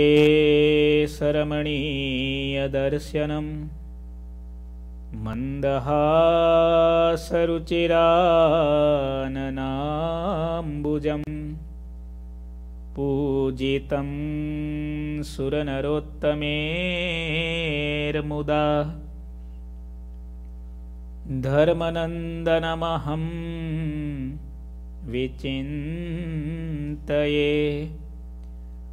े शरमणीयदर्शनम् मन्दहासरुचिराननाम्बुजं पूजितं सुरनरोत्तमेर्मुदा धर्मनन्दनमहं विचिन्तये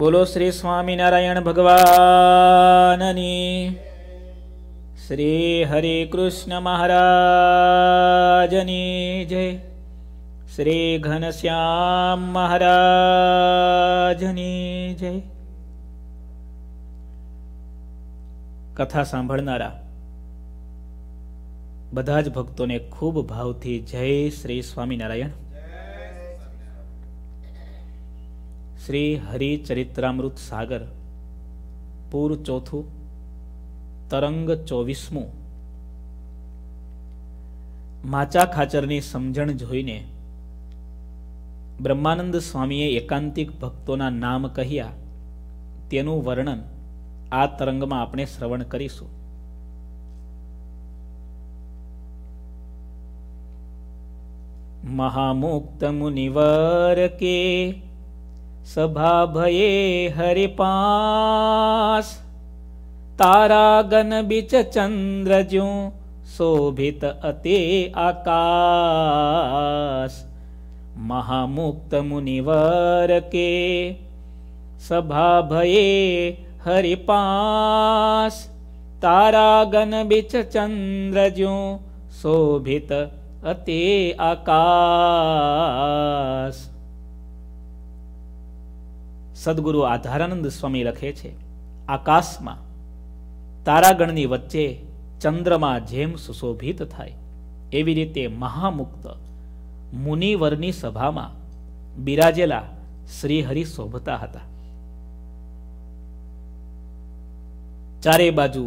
બોલો શ્રી સ્વામિનારાયણ ભગવાનની શ્રી હરે કૃષ્ણ મહારાજની જય શ્રી ઘનશ્યામ મહારાજની જય કથા સાંભળનારા બધા જ ભક્તોને ખૂબ ભાવથી જય શ્રી સ્વામિનારાયણ શ્રી હરિચરિત્રામૃત સાગર પૂર ચોથું તરંગ ચોવીસમું માચા ખાચરની સમજણ જોઈને બ્રહ્માનંદ સ્વામીએ એકાંતિક ભક્તોના નામ કહ્યા તેનું વર્ણન આ તરંગમાં આપણે શ્રવણ કરીશું મહામુક્ત મુનિવર કે सभा भये हरिपास तारागन बिच चंद्र ज्यो शोभित अति आकाश महामुक्त मुनिवर के सभा भये हरिपास तारागन बिच चंद्र ज्यो शोभित अति आकाश સદગુરુ આધારાનંદ સ્વામી લખે છે આકાશમાં તારાગણની વચ્ચે ચંદ્રમાં જેમ સુશોભિત થાય એવી રીતે મહામુક્ત મુનિવરની સભામાં બિરાજેલા શ્રીહરિ શોભતા હતા ચારે બાજુ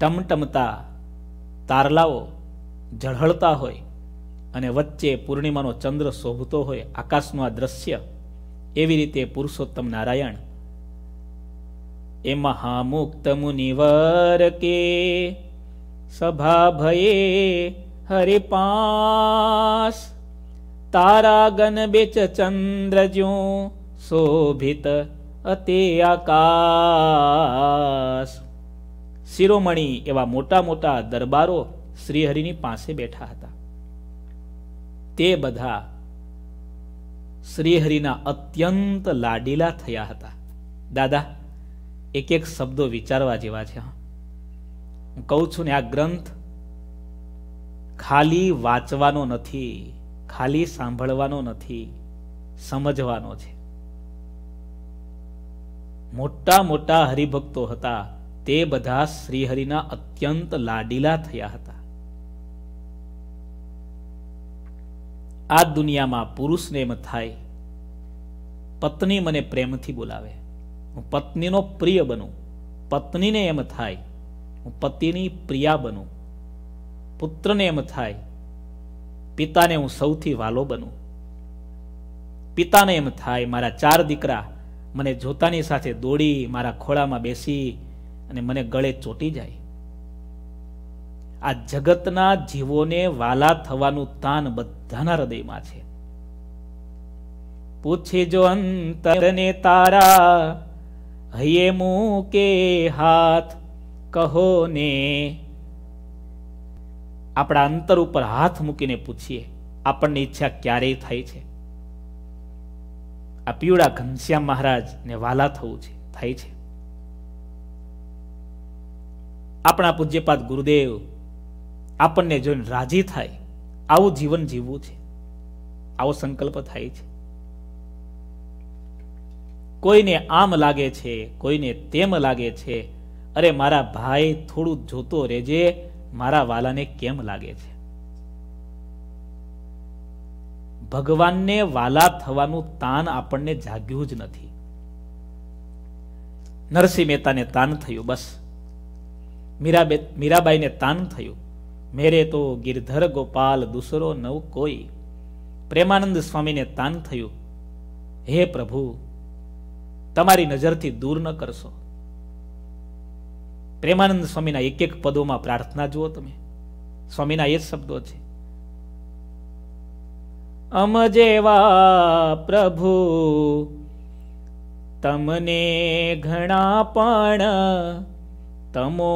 ટમટમતા તારલાઓ ઝળહળતા હોય અને વચ્ચે પૂર્ણિમાનો ચંદ્ર શોભતો હોય આકાશનું આ દ્રશ્ય એવી રીતે પુરુષોત્તમ નારાયણ એ મહામુક્ત મુનિવર કે સભા ભયે હરે પાસ તારાગન બેચ ચંદ્ર જો શોભિત અતે આકાશ શિરોમણી એવા મોટા મોટા દરબારો શ્રીહરિની પાસે બેઠા હતા તે બધા શ્રીહરિના અત્યંત લાડીલા થયા હતા દાદા એક એક શબ્દો વિચારવા જેવા છે હું કહું છું ને આ ગ્રંથ ખાલી વાંચવાનો નથી ખાલી સાંભળવાનો નથી સમજવાનો છે મોટા મોટા હરિભક્તો હતા તે બધા શ્રીહરિના અત્યંત લાડીલા થયા હતા આ દુનિયામાં પુરુષને એમ થાય પત્ની મને પ્રેમથી બોલાવે હું પત્નીનો પ્રિય બનું પત્નીને એમ થાય હું પતિની પ્રિયા બનું પુત્રને એમ થાય પિતાને હું સૌથી વાલો બનું પિતાને એમ થાય મારા ચાર દીકરા મને જોતાની સાથે દોડી મારા ખોળામાં બેસી અને મને ગળે ચોટી જાય આ જગતના જીવોને વાલા થવાનું તાન બધાના હૃદયમાં છે પૂછી જો અંતરને તારા હૈયે મૂકે હાથ કહો ને આપણા અંતર ઉપર હાથ મૂકીને પૂછીએ આપણને ઈચ્છા ક્યારેય થાય છે આ પીવડા ઘનશ્યામ મહારાજ ને વાલા થવું છે થાય છે આપણા પૂજ્યપાદ ગુરુદેવ આપણને જોઈને રાજી થાય આવું જીવન જીવવું છે આવો સંકલ્પ થાય છે કોઈને આમ લાગે છે કોઈને તેમ લાગે છે અરે મારા ભાઈ થોડું જોતો રહેજે મારા વાલાને કેમ લાગે છે ભગવાનને વાલા થવાનું તાન આપણને જાગ્યું જ નથી નરસિંહ મહેતાને તાન થયું બસ મીરાબે મીરાબાઈને તાન થયું મેરે તો ગિરધર ગોપાલ દુસરો નવ કોઈ પ્રેમાનંદ સ્વામીને તાન થયું હે પ્રભુ તમારી નજરથી દૂર ન કરશો પ્રેમાનંદ સ્વામીના એક એક પદોમાં પ્રાર્થના જુઓ તમે સ્વામીના એ જ શબ્દો છે અમ જેવા પ્રભુ તમને ઘણા પણ તમો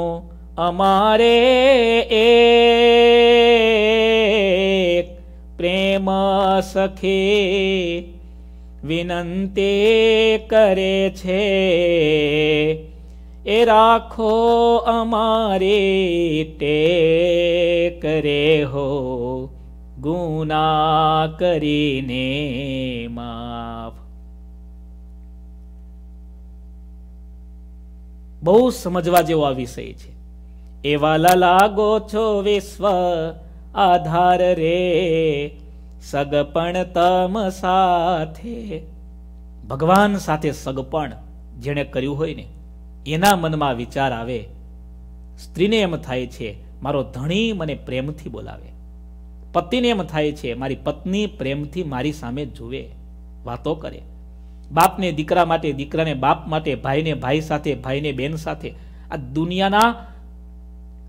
અમારે એ પ્રેમ સખી વિનંતી કરે છે એ રાખો અમારે તે કરે હો ગુના કરીને માફ બહુ સમજવા જેવો આ વિષય છે એવા લાગો છો વિશ્વ આધાર રે સગપણ તમ સાથે ભગવાન સાથે સગપણ જેણે કર્યું હોય ને એના મનમાં વિચાર આવે સ્ત્રીને એમ થાય છે મારો ધણી મને પ્રેમથી બોલાવે પતિને એમ થાય છે મારી પત્ની પ્રેમથી મારી સામે જુએ વાતો કરે બાપને દીકરા માટે દીકરાને બાપ માટે ભાઈને ભાઈ સાથે ભાઈને બેન સાથે આ દુનિયાના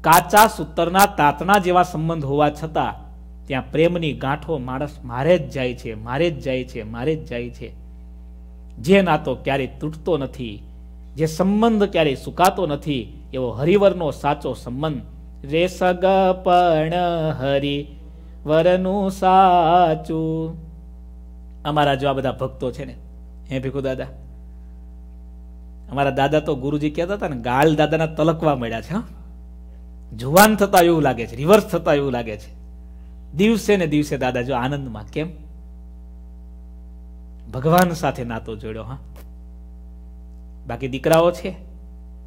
કાચા સૂતરના તાતણા જેવા સંબંધ હોવા છતાં ત્યાં પ્રેમની ગાંઠો માણસ મારે જ જાય છે મારે જ જાય છે મારે જ જાય છે જે નાતો ક્યારેય તૂટતો નથી જે સંબંધ ક્યારેય સુકાતો નથી એવો હરિવરનો સાચો સંબંધ રે સગ પણ હરિ વરનું સાચું અમારા જેવા બધા ભક્તો છે ને હે ભીખુ દાદા અમારા દાદા તો ગુરુજી કહેતા હતા ને ગાલ દાદાના તલકવા મળ્યા છે હા જુવાન થતા એવું લાગે છે રિવર્સ થતા એવું લાગે છે દિવસે ને દિવસે દાદા જો આનંદમાં કેમ ભગવાન સાથે નાતો જોડ્યો હા બાકી દીકરાઓ છે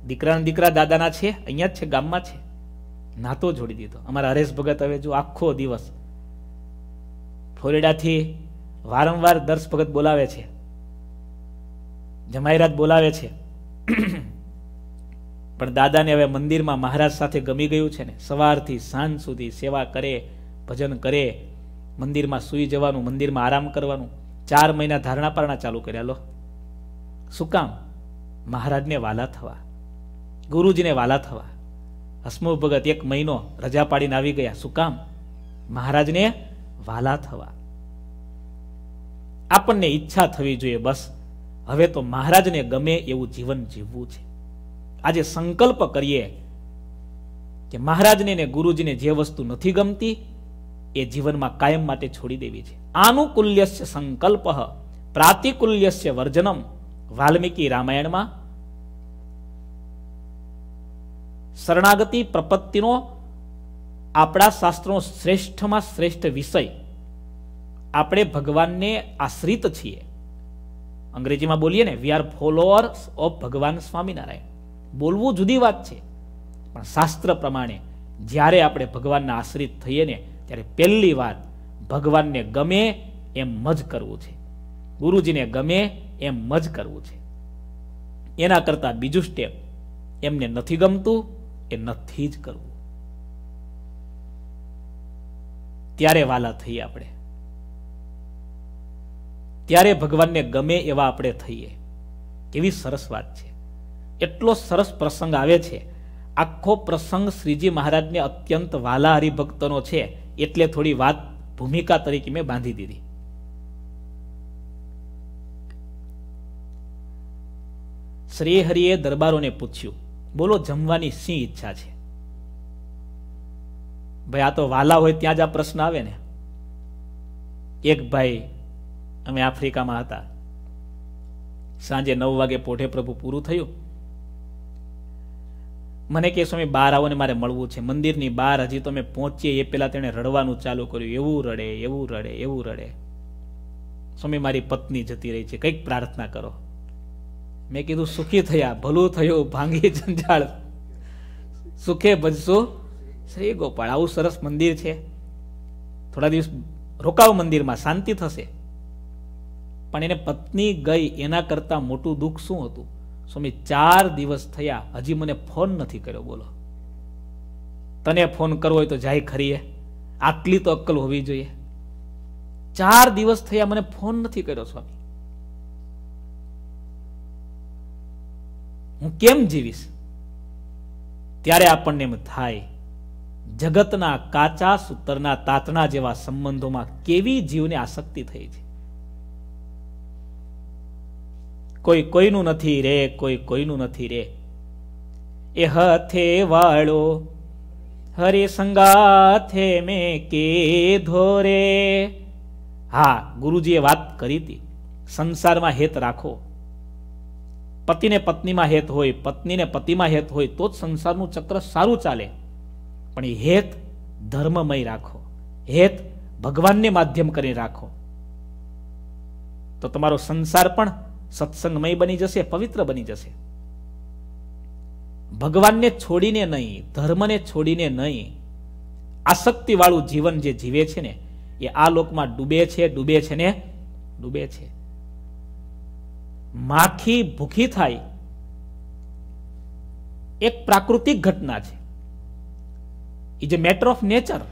દીકરાના દીકરા દાદાના છે અહીંયા જ છે ગામમાં છે નાતો જોડી દીધો અમારા હરેશ ભગત હવે જો આખો દિવસ ફ્લોરિડાથી વારંવાર દર્શ ભગત બોલાવે છે જમાઈરાત બોલાવે છે પણ દાદાને હવે મંદિરમાં મહારાજ સાથે ગમી ગયું છે ને સવારથી સાંજ સુધી સેવા કરે ભજન કરે મંદિરમાં સૂઈ જવાનું મંદિરમાં આરામ કરવાનું ચાર મહિના ધારણા પારણા ચાલુ કર્યા લો શું કામ મહારાજને વાલા થવા ગુરુજીને વાલા થવા હસમુખ ભગત એક મહિનો રજા પાડીને આવી ગયા શું કામ મહારાજને વાલા થવા આપણને ઈચ્છા થવી જોઈએ બસ હવે તો મહારાજને ગમે એવું જીવન જીવવું છે આજે સંકલ્પ કરીએ કે મહારાજને ને ગુરુજીને જે વસ્તુ નથી ગમતી એ જીવનમાં કાયમ માટે છોડી દેવી છે આનુકુલ્ય સંકલ્પ પ્રાતિકુલ્યસ્ય વર્જનમ વાલ્મીકી રામાયણમાં શરણાગતિ પ્રપત્તિનો આપણા શાસ્ત્રો શ્રેષ્ઠમાં શ્રેષ્ઠ વિષય આપણે ભગવાનને આશ્રિત છીએ અંગ્રેજીમાં બોલીએ ને વી આર ફોલોઅર્સ ઓફ ભગવાન સ્વામિનારાયણ બોલવું જુદી વાત છે પણ શાસ્ત્ર પ્રમાણે જ્યારે આપણે ભગવાનના આશ્રિત થઈએ ને ત્યારે પહેલી વાત ભગવાનને ગમે એમ જ કરવું છે ગુરુજીને ગમે એમ જ કરવું છે એના કરતાં બીજું સ્ટેપ એમને નથી ગમતું એ નથી જ કરવું ત્યારે વાલા થઈએ આપણે ત્યારે ભગવાનને ગમે એવા આપણે થઈએ કેવી સરસ વાત છે એટલો સરસ પ્રસંગ આવે છે આખો પ્રસંગ શ્રીજી મહારાજને અત્યંત વાલા હરિભક્તનો છે એટલે થોડી વાત ભૂમિકા તરીકે મેં બાંધી દીધી શ્રીહરિએ દરબારોને પૂછ્યું બોલો જમવાની શી ઈચ્છા છે ભાઈ આ તો વાલા હોય ત્યાં જ આ પ્રશ્ન આવે ને એક ભાઈ અમે આફ્રિકામાં હતા સાંજે નવ વાગે પોઢે પ્રભુ પૂરું થયું મને કે સ્વામી બહાર આવો ને મારે મળવું છે મંદિરની બહાર હજી તો અમે પહોંચીએ એ પહેલાં તેણે રડવાનું ચાલુ કર્યું એવું રડે એવું રડે એવું રડે સ્વામી મારી પત્ની જતી રહી છે કંઈક પ્રાર્થના કરો મેં કીધું સુખી થયા ભલું થયું ભાંગી જંજાળ સુખે ભજશો શ્રી ગોપાળ આવું સરસ મંદિર છે થોડા દિવસ રોકાવ મંદિરમાં શાંતિ થશે પણ એને પત્ની ગઈ એના કરતાં મોટું દુઃખ શું હતું સ્વામી ચાર દિવસ થયા હજી મને ફોન નથી કર્યો બોલો તને ફોન કરવો હોય તો જાય ખરીએ આટલી તો અક્કલ હોવી જોઈએ ચાર દિવસ થયા મને ફોન નથી કર્યો સ્વામી હું કેમ જીવીશ ત્યારે આપણને એમ થાય જગતના કાચા સૂતરના તાતણા જેવા સંબંધોમાં કેવી જીવને આસક્તિ થઈ છે કોઈ કોઈનું નથી રે કોઈ કોઈનું નથી રે એ હથે વાળો હરે સંગાથે મેં કીધો રે હા ગુરુજીએ વાત કરી હતી સંસારમાં હેત રાખો પતિને પત્નીમાં હેત હોય પત્નીને પતિમાં હેત હોય તો જ સંસારનું ચક્ર સારું ચાલે પણ એ હેત ધર્મમય રાખો હેત ભગવાનને માધ્યમ કરી રાખો તો તમારો સંસાર પણ સત્સંગમય બની જશે પવિત્ર બની જશે ભગવાનને છોડીને નહીં ધર્મને છોડીને નહીં આસક્તિવાળું જીવન જે જીવે છે ને એ આ લોકમાં ડૂબે છે ડૂબે છે ને ડૂબે છે માખી ભૂખી થાય એક પ્રાકૃતિક ઘટના છે is a matter of nature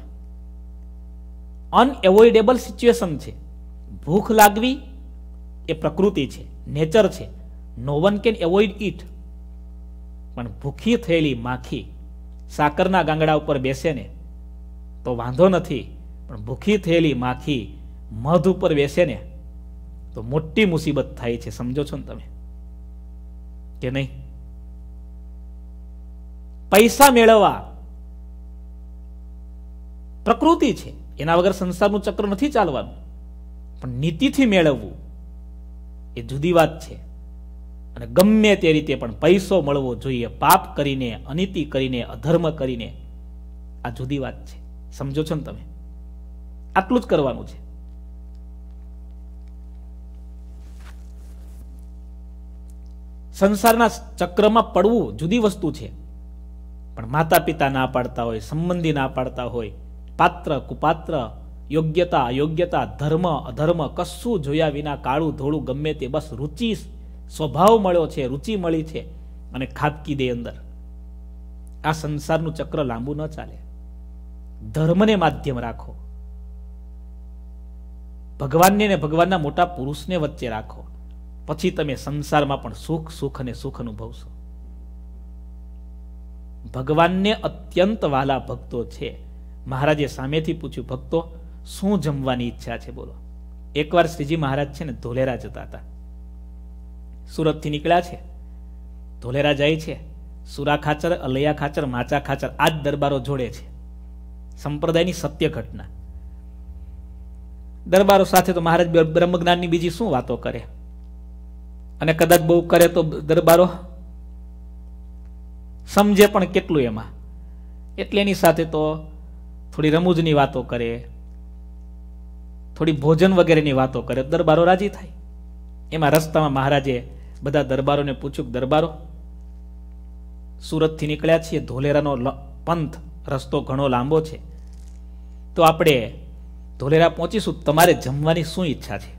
unavoidable situation છે ભૂખ લાગવી એ પ્રકૃતિ છે નેચર છે no one can avoid it પણ ભૂખી થયેલી માખી સાકરના ગાંગડા ઉપર બેસે ને તો વાંધો નથી પણ ભૂખી થયેલી માખી મધ ઉપર બેસે ને તો મોટી મુસીબત થાય છે સમજો છો ને તમે કે નહીં પૈસા મેળવવા પ્રકૃતિ છે એના વગર સંસારનું ચક્ર નથી ચાલવાનું પણ નીતિથી મેળવવું એ જુદી વાત છે અને ગમે તે રીતે પણ પૈસો મળવો જોઈએ પાપ કરીને અનિતિ કરીને અધર્મ કરીને આ જુદી વાત છે સમજો છો ને તમે આટલું જ કરવાનું છે સંસારના ચક્રમાં પડવું જુદી વસ્તુ છે પણ માતા પિતા ના પાડતા હોય સંબંધી ના પાડતા હોય પાત્ર કુપાત્ર યોગ્યતા યોગ્યતા ધર્મ અધર્મ કશું જોયા વિના કાળું ધોળું ગમે તે બસ રુચિ સ્વભાવ મળ્યો છે રુચિ મળી છે અને ખાબકી દે અંદર આ સંસારનું ચક્ર લાંબુ ન ચાલે ધર્મને માધ્યમ રાખો ભગવાનને ને ભગવાનના મોટા પુરુષને વચ્ચે રાખો પછી તમે સંસારમાં પણ સુખ સુખ અને સુખ અનુભવશો ભગવાનને અત્યંત વાલા ભક્તો છે મહારાજે સામેથી પૂછ્યું ભક્તો શું જમવાની ઈચ્છા છે બોલો એકવાર શ્રીજી મહારાજ છે ને ધોલેરા જતા હતા સુરતથી નીકળ્યા છે ધોલેરા જાય છે સુરા ખાચર અલૈયા ખાચર માચા ખાચર આ જ દરબારો જોડે છે સંપ્રદાયની સત્ય ઘટના દરબારો સાથે તો મહારાજ બ્રહ્મજ્ઞાનની બીજી શું વાતો કરે અને કદાચ બહુ કરે તો દરબારો સમજે પણ કેટલું એમાં એટલે એની સાથે તો થોડી રમૂજની વાતો કરે થોડી ભોજન વગેરેની વાતો કરે દરબારો રાજી થાય એમાં રસ્તામાં મહારાજે બધા દરબારોને પૂછ્યું દરબારો સુરતથી નીકળ્યા છીએ ધોલેરાનો પંથ રસ્તો ઘણો લાંબો છે તો આપણે ધોલેરા પહોંચીશું તમારે જમવાની શું ઈચ્છા છે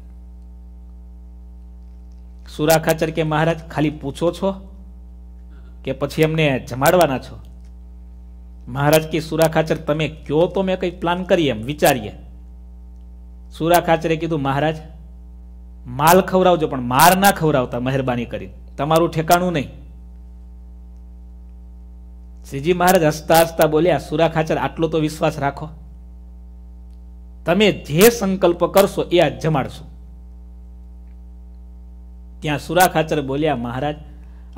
સુરાખાચર કે મહારાજ ખાલી પૂછો છો કે પછી અમને જમાડવાના છો મહારાજ કે સુરાખાચર તમે કયો તો મેં કંઈ પ્લાન કરીએ એમ વિચારીએ સુરા ખાચરે કીધું મહારાજ માલ ખવડાવજો પણ માર ના ખવડાવતા મહેરબાની કરી તમારું ઠેકાણું નહીં શ્રીજી મહારાજ હસતા હસતા બોલ્યા સુરા ખાચર આટલો તો વિશ્વાસ રાખો તમે જે સંકલ્પ કરશો એ આજ જમાડશો ત્યાં સુરા ખાચર બોલ્યા મહારાજ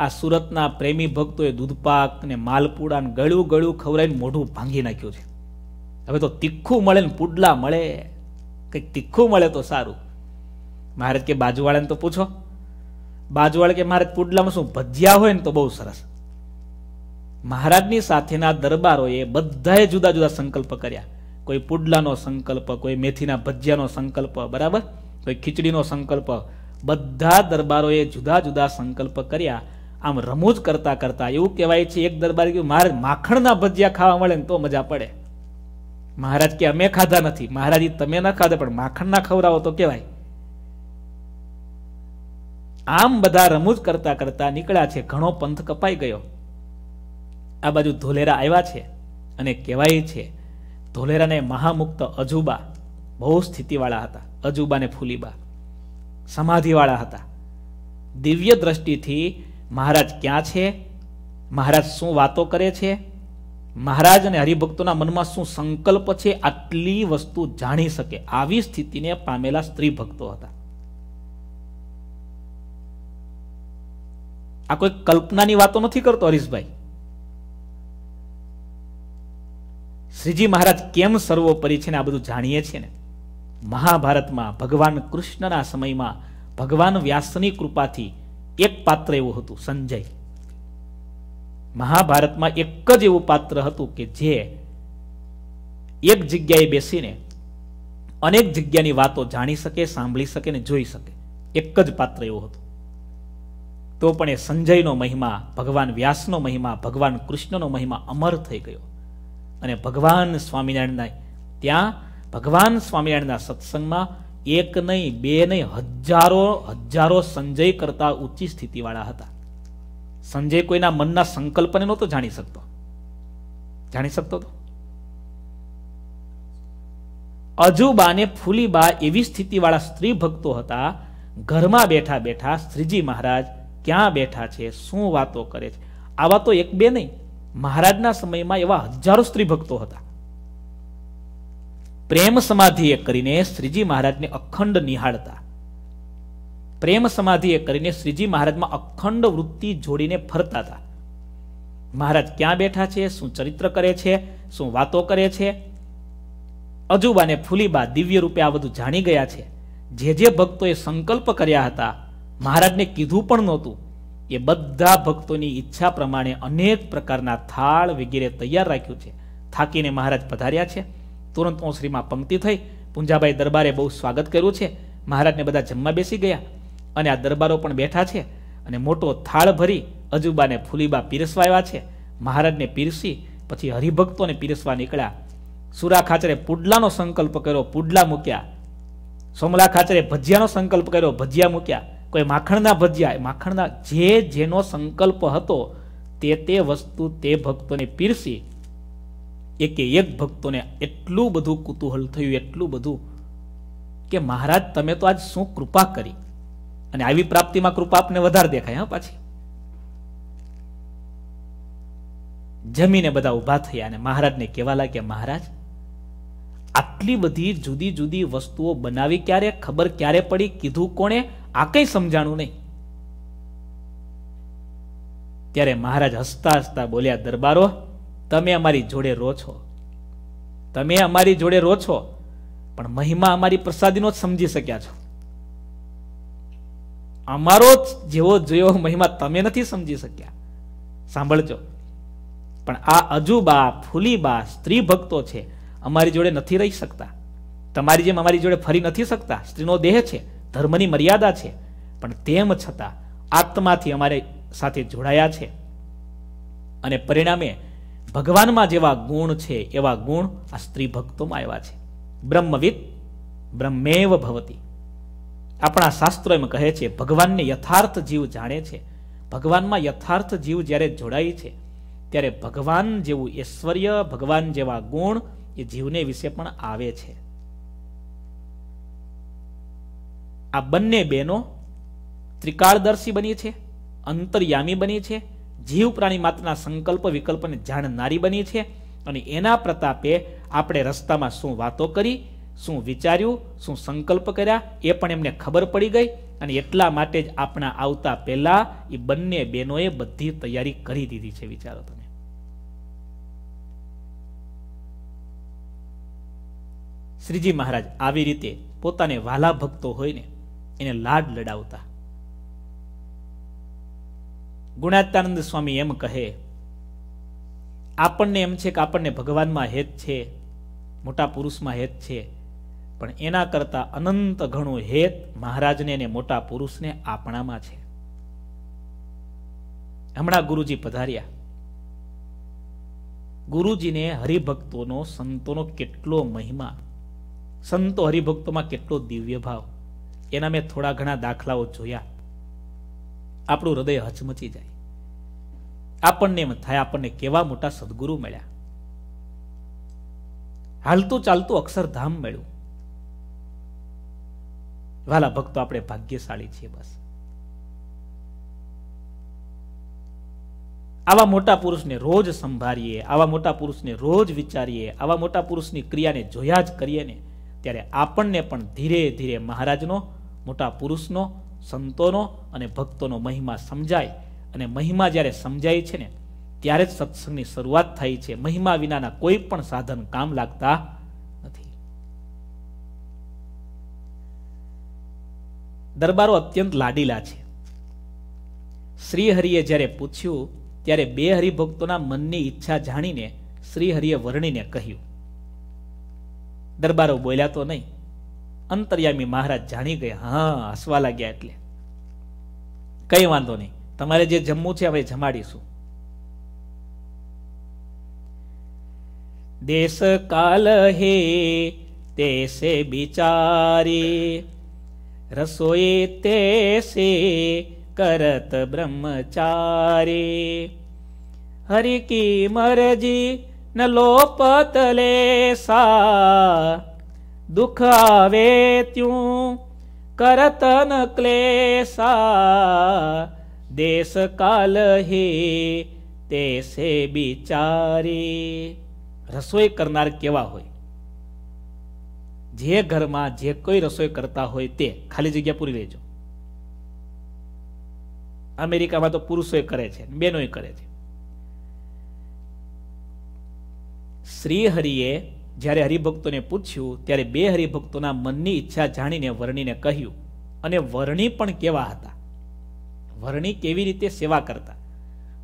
આ સુરતના પ્રેમી ભક્તોએ દૂધપાક ને માલપુડા ગળું ગળું ખવડાવીને મોઢું ભાંગી નાખ્યું છે હવે તો તીખું મળે ને પુડલા મળે કંઈક તીખું મળે તો સારું મહારાજ કે બાજુવાળાને તો પૂછો બાજુવાળા કે મહારાજ પુડલામાં શું ભજીયા હોય ને તો બહુ સરસ મહારાજની સાથેના દરબારોએ બધાએ જુદા જુદા સંકલ્પ કર્યા કોઈ પુડલાનો સંકલ્પ કોઈ મેથીના ભજીયાનો સંકલ્પ બરાબર કોઈ ખીચડીનો સંકલ્પ બધા દરબારોએ જુદા જુદા સંકલ્પ કર્યા આમ રમૂજ કરતા કરતા એવું કહેવાય છે એક દરબાર કહ્યું મારે માખણના ભજીયા ખાવા મળે ને તો મજા પડે મહારાજ કે અમે ખાધા નથી મહારાજ તમે ના ખાધા પણ માખણ ના ખવડાવો તો કહેવાય આમ બધા રમૂજ કરતા કરતા નીકળ્યા છે ઘણો પંથ કપાઈ ગયો આ બાજુ ધોલેરા આવ્યા છે અને કહેવાય છે ધોલેરાને મહામુક્ત અજુબા બહુ સ્થિતિવાળા હતા અજુબાને ફૂલીબા સમાધિવાળા હતા દિવ્ય દ્રષ્ટિથી મહારાજ ક્યાં છે મહારાજ શું વાતો કરે છે મહારાજ અને હરિભક્તોના મનમાં શું સંકલ્પ છે આટલી વસ્તુ જાણી શકે આવી સ્થિતિને પામેલા સ્ત્રી ભક્તો હતા આ કોઈ કલ્પનાની વાતો નથી કરતો હરીશભાઈ શ્રીજી મહારાજ કેમ સર્વોપરી છે ને આ બધું જાણીએ છીએ ને મહાભારતમાં ભગવાન કૃષ્ણના સમયમાં ભગવાન વ્યાસની કૃપાથી એક પાત્ર એવું હતું સંજય મહાભારતમાં એક જ એવું પાત્ર હતું કે જે એક જગ્યાએ બેસીને અનેક જગ્યાની વાતો જાણી શકે સાંભળી શકે ને જોઈ શકે એક જ પાત્ર એવું હતું તો પણ એ સંજયનો મહિમા ભગવાન વ્યાસનો મહિમા ભગવાન કૃષ્ણનો મહિમા અમર થઈ ગયો અને ભગવાન સ્વામિનારાયણના ત્યાં ભગવાન સ્વામિનારાયણના સત્સંગમાં એક નહીં બે નહીં હજારો હજારો સંજય કરતા ઊંચી સ્થિતિવાળા હતા સંજય કોઈના મનના સંકલ્પને નહોતો જાણી શકતો જાણી શકતો હતો અજુબાને ફૂલીબા એવી સ્થિતિવાળા સ્ત્રી ભક્તો હતા ઘરમાં બેઠા બેઠા શ્રીજી મહારાજ ક્યાં બેઠા છે શું વાતો કરે છે આવા તો એક બે નહીં મહારાજના સમયમાં એવા હજારો સ્ત્રી ભક્તો હતા પ્રેમ સમાધિ એ કરીને શ્રીજી મહારાજને અખંડ નિહાળતા પ્રેમ સમાધિ એ કરીને શ્રીજી મહારાજમાં અખંડ વૃત્તિ જોડીને ફરતા હતા મહારાજ ક્યાં બેઠા છે શું ચરિત્ર કરે છે શું વાતો કરે છે અજુબાને ફૂલીબા દિવ્ય રૂપે આ બધું જાણી ગયા છે જે જે ભક્તોએ સંકલ્પ કર્યા હતા મહારાજને કીધું પણ નહોતું એ બધા ભક્તોની ઈચ્છા પ્રમાણે અનેક પ્રકારના થાળ વગેરે તૈયાર રાખ્યું છે થાકીને મહારાજ પધાર્યા છે તુરંત ઓસરીમાં પંક્તિ થઈ પૂંજાભાઈ દરબારે બહુ સ્વાગત કર્યું છે મહારાજને બધા જમવા બેસી ગયા અને આ દરબારો પણ બેઠા છે અને મોટો થાળ ભરી અજુબાને ફૂલીબા પીરસવા આવ્યા છે મહારાજને પીરસી પછી હરિભક્તોને પીરસવા નીકળ્યા સુરા ખાચરે પુડલાનો સંકલ્પ કર્યો પુડલા મૂક્યા સોમલા ખાચરે ભજીયાનો સંકલ્પ કર્યો ભજીયા મૂક્યા કોઈ માખણના ભજીયા માખણના જે જેનો સંકલ્પ હતો તે તે વસ્તુ તે ભક્તોને પીરસી એકે એક ભક્તોને એટલું બધું કુતૂહલ થયું એટલું બધું કે મહારાજ તમે તો આજ શું કૃપા કરી અને આવી પ્રાપ્તિમાં કૃપા આપને વધારે દેખાય હા પાછી જમીને બધા ઊભા થયા અને મહારાજને કહેવા લાગ્યા મહારાજ આટલી બધી જુદી જુદી વસ્તુઓ બનાવી ક્યારે ખબર ક્યારે પડી કીધું કોણે આ કઈ સમજાણું નહીં ત્યારે મહારાજ હસતા હસતા બોલ્યા દરબારો તમે અમારી જોડે રો છો તમે અમારી જોડે રો છો પણ મહિમા અમારી પ્રસાદીનો જ સમજી શક્યા છો અમારો જેવો જોયો મહિમા તમે નથી સમજી શક્યા સાંભળજો પણ આ અજુબા ફૂલીબા સ્ત્રી ભક્તો છે અમારી જોડે નથી રહી શકતા તમારી જેમ અમારી જોડે ફરી નથી શકતા સ્ત્રીનો દેહ છે ધર્મની મર્યાદા છે પણ તેમ છતાં આત્માથી અમારે સાથે જોડાયા છે અને પરિણામે ભગવાનમાં જેવા ગુણ છે એવા ગુણ આ સ્ત્રી ભક્તોમાં આવ્યા છે બ્રહ્મવિદ બ્રહ્મેવ ભવતી આપણા શાસ્ત્રો એમ કહે છે ભગવાનને યથાર્થ જીવ જાણે છે ભગવાનમાં યથાર્થ જીવ જ્યારે જોડાય છે ત્યારે ભગવાન જેવું ઐશ્વર્ય ભગવાન જેવા ગુણ એ જીવને વિશે પણ આવે છે આ બંને બહેનો ત્રિકાળદર્શી બની છે અંતર્યામી બની છે જીવ પ્રાણી માત્રના સંકલ્પ વિકલ્પને જાણનારી બની છે અને એના પ્રતાપે આપણે રસ્તામાં શું વાતો કરી શું વિચાર્યું શું સંકલ્પ કર્યા એ પણ એમને ખબર પડી ગઈ અને એટલા માટે જ આપણા આવતા પહેલાં એ બંને બહેનોએ બધી તૈયારી કરી દીધી છે વિચારો તમે શ્રીજી મહારાજ આવી રીતે પોતાને વાલા ભક્તો હોય ને એને લાડ લડાવતા ગુણાત્યાનંદ સ્વામી એમ કહે આપણને એમ છે કે આપણને ભગવાનમાં હેત છે મોટા પુરુષમાં હેત છે પણ એના કરતા અનંત ઘણું હેત મહારાજને અને મોટા પુરુષને આપણામાં છે હમણાં ગુરુજી પધાર્યા ગુરુજીને હરિભક્તોનો સંતોનો કેટલો મહિમા સંતો હરિભક્તોમાં કેટલો દિવ્ય ભાવ એના મેં થોડા ઘણા દાખલાઓ જોયા આપણું હૃદય હચમચી જાય આપણને એમ થાય આપણને કેવા મોટા સદગુરુ મળ્યા હાલતું ચાલતું અક્ષરધામ મળ્યું વાલા ભક્તો આપણે ભાગ્યશાળી છીએ બસ આવા મોટા પુરુષને રોજ સંભાળીએ આવા મોટા પુરુષને રોજ વિચારીએ આવા મોટા પુરુષની ક્રિયાને જોયા જ કરીએ ને ત્યારે આપણને પણ ધીરે ધીરે મહારાજનો મોટા પુરુષનો સંતોનો અને ભક્તોનો મહિમા સમજાય અને મહિમા જ્યારે સમજાય છે ને ત્યારે જ સત્સંગની શરૂઆત થાય છે મહિમા વિનાના કોઈ પણ સાધન કામ લાગતા દરબારો અત્યંત લાડીલા છે શ્રીહરિએ જ્યારે પૂછ્યું ત્યારે બે હરિભક્તોના મનની ઈચ્છા જાણીને શ્રીહરિએ વર્ણીને કહ્યું દરબારો બોલ્યા તો નહીં અંતર્યામી મહારાજ જાણી ગયા હા હસવા લાગ્યા એટલે કઈ વાંધો નહીં તમારે જે જમવું છે અમે જમાડીશું દેશ કાલ હે તે બિચારી रसोई से करत ब्रह्मचारी हरि की मर्जी न लोपत ले सा दुख आवे त्यू करतन क्लेसा देश काल ते से बिचारी रसोई करना केवा होई જે ઘરમાં જે કોઈ રસોઈ કરતા હોય તે ખાલી જગ્યા પૂરી લેજો અમેરિકામાં તો પુરુષોય કરે છે બહેનોય કરે છે શ્રી હરિએ જ્યારે હરિભક્તોને પૂછ્યું ત્યારે બે હરિભક્તોના મનની ઈચ્છા જાણીને વર્ણીને કહ્યું અને વર્ણી પણ કેવા હતા વર્ણી કેવી રીતે સેવા કરતા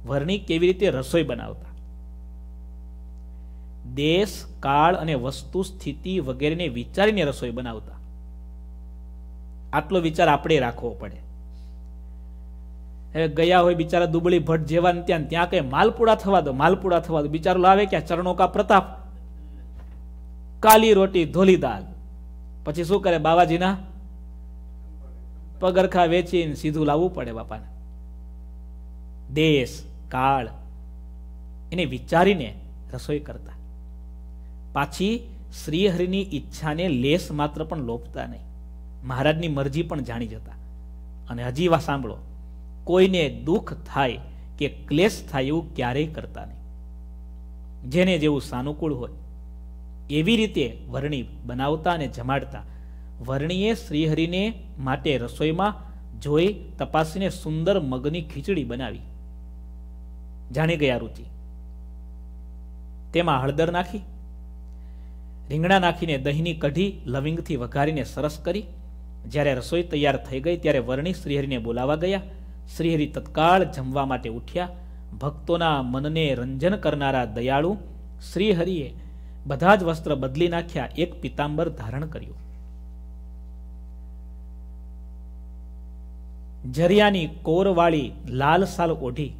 વર્ણી કેવી રીતે રસોઈ બનાવતા દેશ કાળ અને વસ્તુ સ્થિતિ વગેરેને વિચારીને રસોઈ બનાવતા આટલો વિચાર આપણે રાખવો પડે હવે ગયા હોય બિચારા દુબળી ભટ્ટ જેવા ત્યાં ત્યાં કંઈ માલપુડા થવા દો માલપુડા થવા દો બિચારો લાવે કે ચરણો કા પ્રતાપ કાલી રોટી ધોલી દાલ પછી શું કરે બાવાજીના પગરખા વેચીને સીધું લાવવું પડે બાપાને દેશ કાળ એને વિચારીને રસોઈ કરતા પાછી શ્રીહરિની ઈચ્છાને લેશ માત્ર પણ લોપતા નહીં મહારાજની મરજી પણ જાણી જતા અને હજી વા સાંભળો કોઈને દુઃખ થાય કે ક્લેશ થાય એવું ક્યારેય કરતા નહીં જેને જેવું સાનુકૂળ હોય એવી રીતે વર્ણી બનાવતા અને જમાડતા વર્ણીએ શ્રીહરિને માટે રસોઈમાં જોઈ તપાસીને સુંદર મગની ખીચડી બનાવી જાણી ગયા રુચિ તેમાં હળદર નાખી રીંગણા નાખીને દહીંની કઢી લવિંગથી વઘારીને સરસ કરી જ્યારે રસોઈ તૈયાર થઈ ગઈ ત્યારે વર્ણી શ્રીહરિને બોલાવા ગયા શ્રીહરિ તત્કાળ જમવા માટે ઉઠ્યા ભક્તોના મનને રંજન કરનારા દયાળુ શ્રીહરિએ બધા જ વસ્ત્ર બદલી નાખ્યા એક પિતાંબર ધારણ કર્યું જરિયાની કોરવાળી લાલ સાલ ઓઢી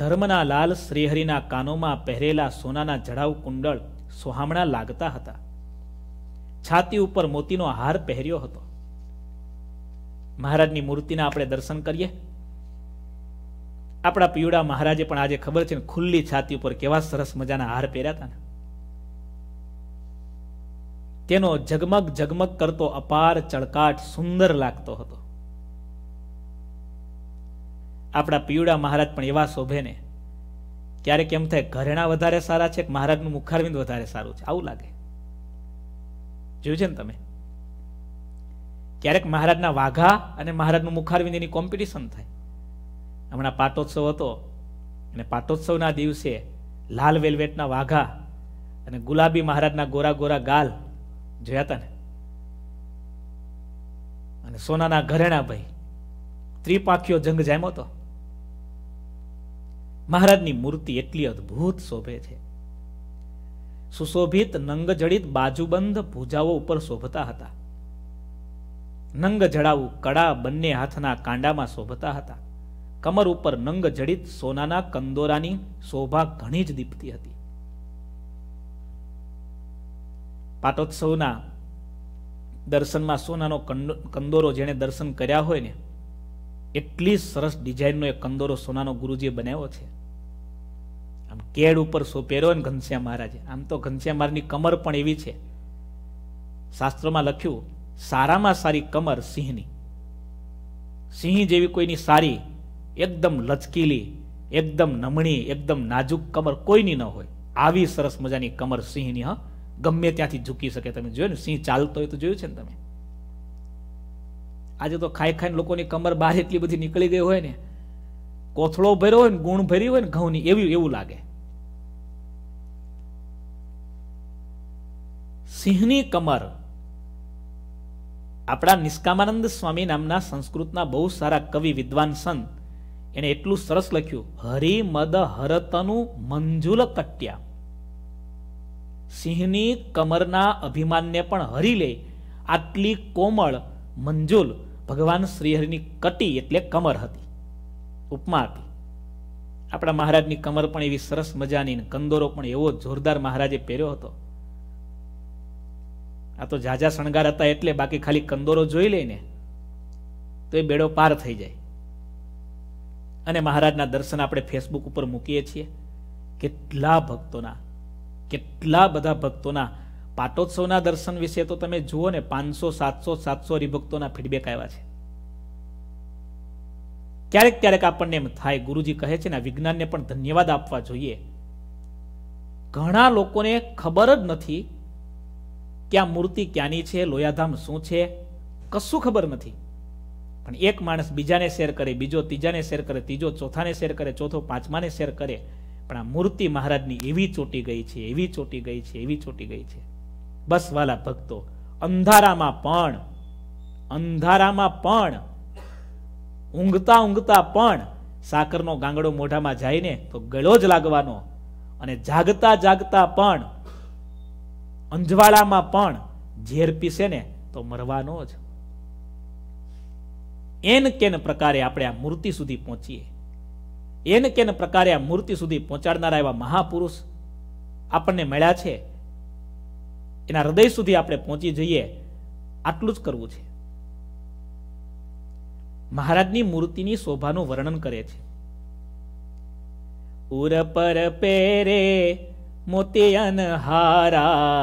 ધર્મના લાલ શ્રીહરિના કાનોમાં પહેરેલા સોનાના જડાવ કુંડળ સોહામણા લાગતા હતા છાતી ઉપર મોતીનો હાર પહેર્યો હતો મહારાજની મૂર્તિના આપણે દર્શન કરીએ આપણા પીવડા મહારાજે પણ આજે ખબર છે ખુલ્લી છાતી ઉપર કેવા સરસ મજાના હાર પહેર્યા હતા તેનો જગમગ જગમગ કરતો અપાર ચળકાટ સુંદર લાગતો હતો આપણા પીવડા મહારાજ પણ એવા શોભે ને ક્યારેક એમ થાય ઘરેણા વધારે સારા છે કે મહારાજનું મુખારવિંદ વધારે સારું છે આવું લાગે જોયું છે ને તમે ક્યારેક મહારાજના વાઘા અને મહારાજનું મુખારવિંદ એની કોમ્પિટિશન થાય હમણાં પાટોત્સવ હતો અને પાટોત્સવના દિવસે લાલ વેલ્વેટના વાઘા અને ગુલાબી મહારાજના ગોરા ગોરા ગાલ જોયા હતા ને અને સોનાના ઘરેણા ભાઈ ત્રિપાખીઓ જંગ જામ્યો હતો મહારાજની મૂર્તિ એટલી અદ્ભુત શોભે છે સુશોભિત નંગજડિત બાજુબંધ ભૂજાઓ ઉપર શોભતા હતા નંગ જડાવું કડા બંને હાથના કાંડામાં શોભતા હતા કમર ઉપર નંગ જડિત સોનાના કંદોરાની શોભા ઘણી જ દીપતી હતી પાટોત્સવના દર્શનમાં સોનાનો કંદોરો જેણે દર્શન કર્યા હોય ને એટલી સરસ ડિઝાઇનનો એ કંદોરો સોનાનો ગુરુજીએ બનાવ્યો છે આમ કેડ ઉપર સોપેરો ને ઘનશ્યામ મહારાજે આમ તો ઘનશ્યામ મહારાજની કમર પણ એવી છે શાસ્ત્રોમાં લખ્યું સારામાં સારી કમર સિંહની સિંહ જેવી કોઈની સારી એકદમ લચકીલી એકદમ નમણી એકદમ નાજુક કમર કોઈની ન હોય આવી સરસ મજાની કમર સિંહની હા ગમે ત્યાંથી ઝૂકી શકે તમે જોયું ને સિંહ ચાલતો હોય તો જોયું છે ને તમે આજે તો ખાઈ ખાઈને લોકોની કમર બહાર એટલી બધી નીકળી ગઈ હોય ને કોથળો ભર્યો હોય ને ગુણ ભરી હોય ને ઘઉંની એવી એવું લાગે સિંહની કમર આપણા નિષ્કામાનંદ સ્વામી નામના સંસ્કૃતના બહુ સારા કવિ વિદ્વાન સંત એણે એટલું સરસ લખ્યું હરિમદ હરતનું મંજુલ કટ્યા સિંહની કમરના અભિમાનને પણ હરી લે આટલી કોમળ મંજુલ ભગવાન શ્રીહરિની કટી એટલે કમર હતી ઉપમા હતી આપણા મહારાજની કમર પણ એવી સરસ મજાની કંદોરો પણ એવો જોરદાર મહારાજે પહેર્યો હતો આ તો ઝાઝા શણગાર હતા એટલે બાકી ખાલી કંદોરો જોઈ લઈને તો એ બેડો પાર થઈ જાય અને મહારાજના દર્શન આપણે ફેસબુક ઉપર મૂકીએ છીએ કેટલા ભક્તોના કેટલા બધા ભક્તોના પાટોત્સવના દર્શન વિશે તો તમે જુઓ ને પાંચસો સાતસો સાતસો હરિભક્તોના ફીડબેક આવ્યા છે ક્યારેક ક્યારેક આપણને એમ થાય ગુરુજી કહે છે ને વિજ્ઞાનને પણ ધન્યવાદ આપવા જોઈએ ઘણા લોકોને ખબર જ નથી કે આ મૂર્તિ ક્યાંની છે લોયાધામ શું છે કશું ખબર નથી પણ એક માણસ બીજાને શેર કરે બીજો ત્રીજાને શેર કરે ત્રીજો ચોથાને શેર કરે ચોથો પાંચમાને શેર કરે પણ આ મૂર્તિ મહારાજની એવી ચોટી ગઈ છે એવી ચોટી ગઈ છે એવી ચોટી ગઈ છે બસ વાલા ભક્તો અંધારામાં પણ અંધારામાં પણ ઊંઘતા ઊંઘતા પણ સાકરનો ગાંગડો મોઢામાં જાય ને તો ગળો જ લાગવાનો અને જાગતા જાગતા પણ અંજવાળામાં પણ ઝેર પીસે ને તો મરવાનો જ એન કેન પ્રકારે આપણે આ મૂર્તિ સુધી પહોંચીએ એન કેન પ્રકારે આ મૂર્તિ સુધી પહોંચાડનારા એવા મહાપુરુષ આપણને મળ્યા છે એના હૃદય સુધી આપણે પહોંચી જઈએ આટલું જ કરવું છે મહારાજની મૂર્તિની શોભાનું વર્ણન કરે છે ઉર પર પેરે મોતિયન હારા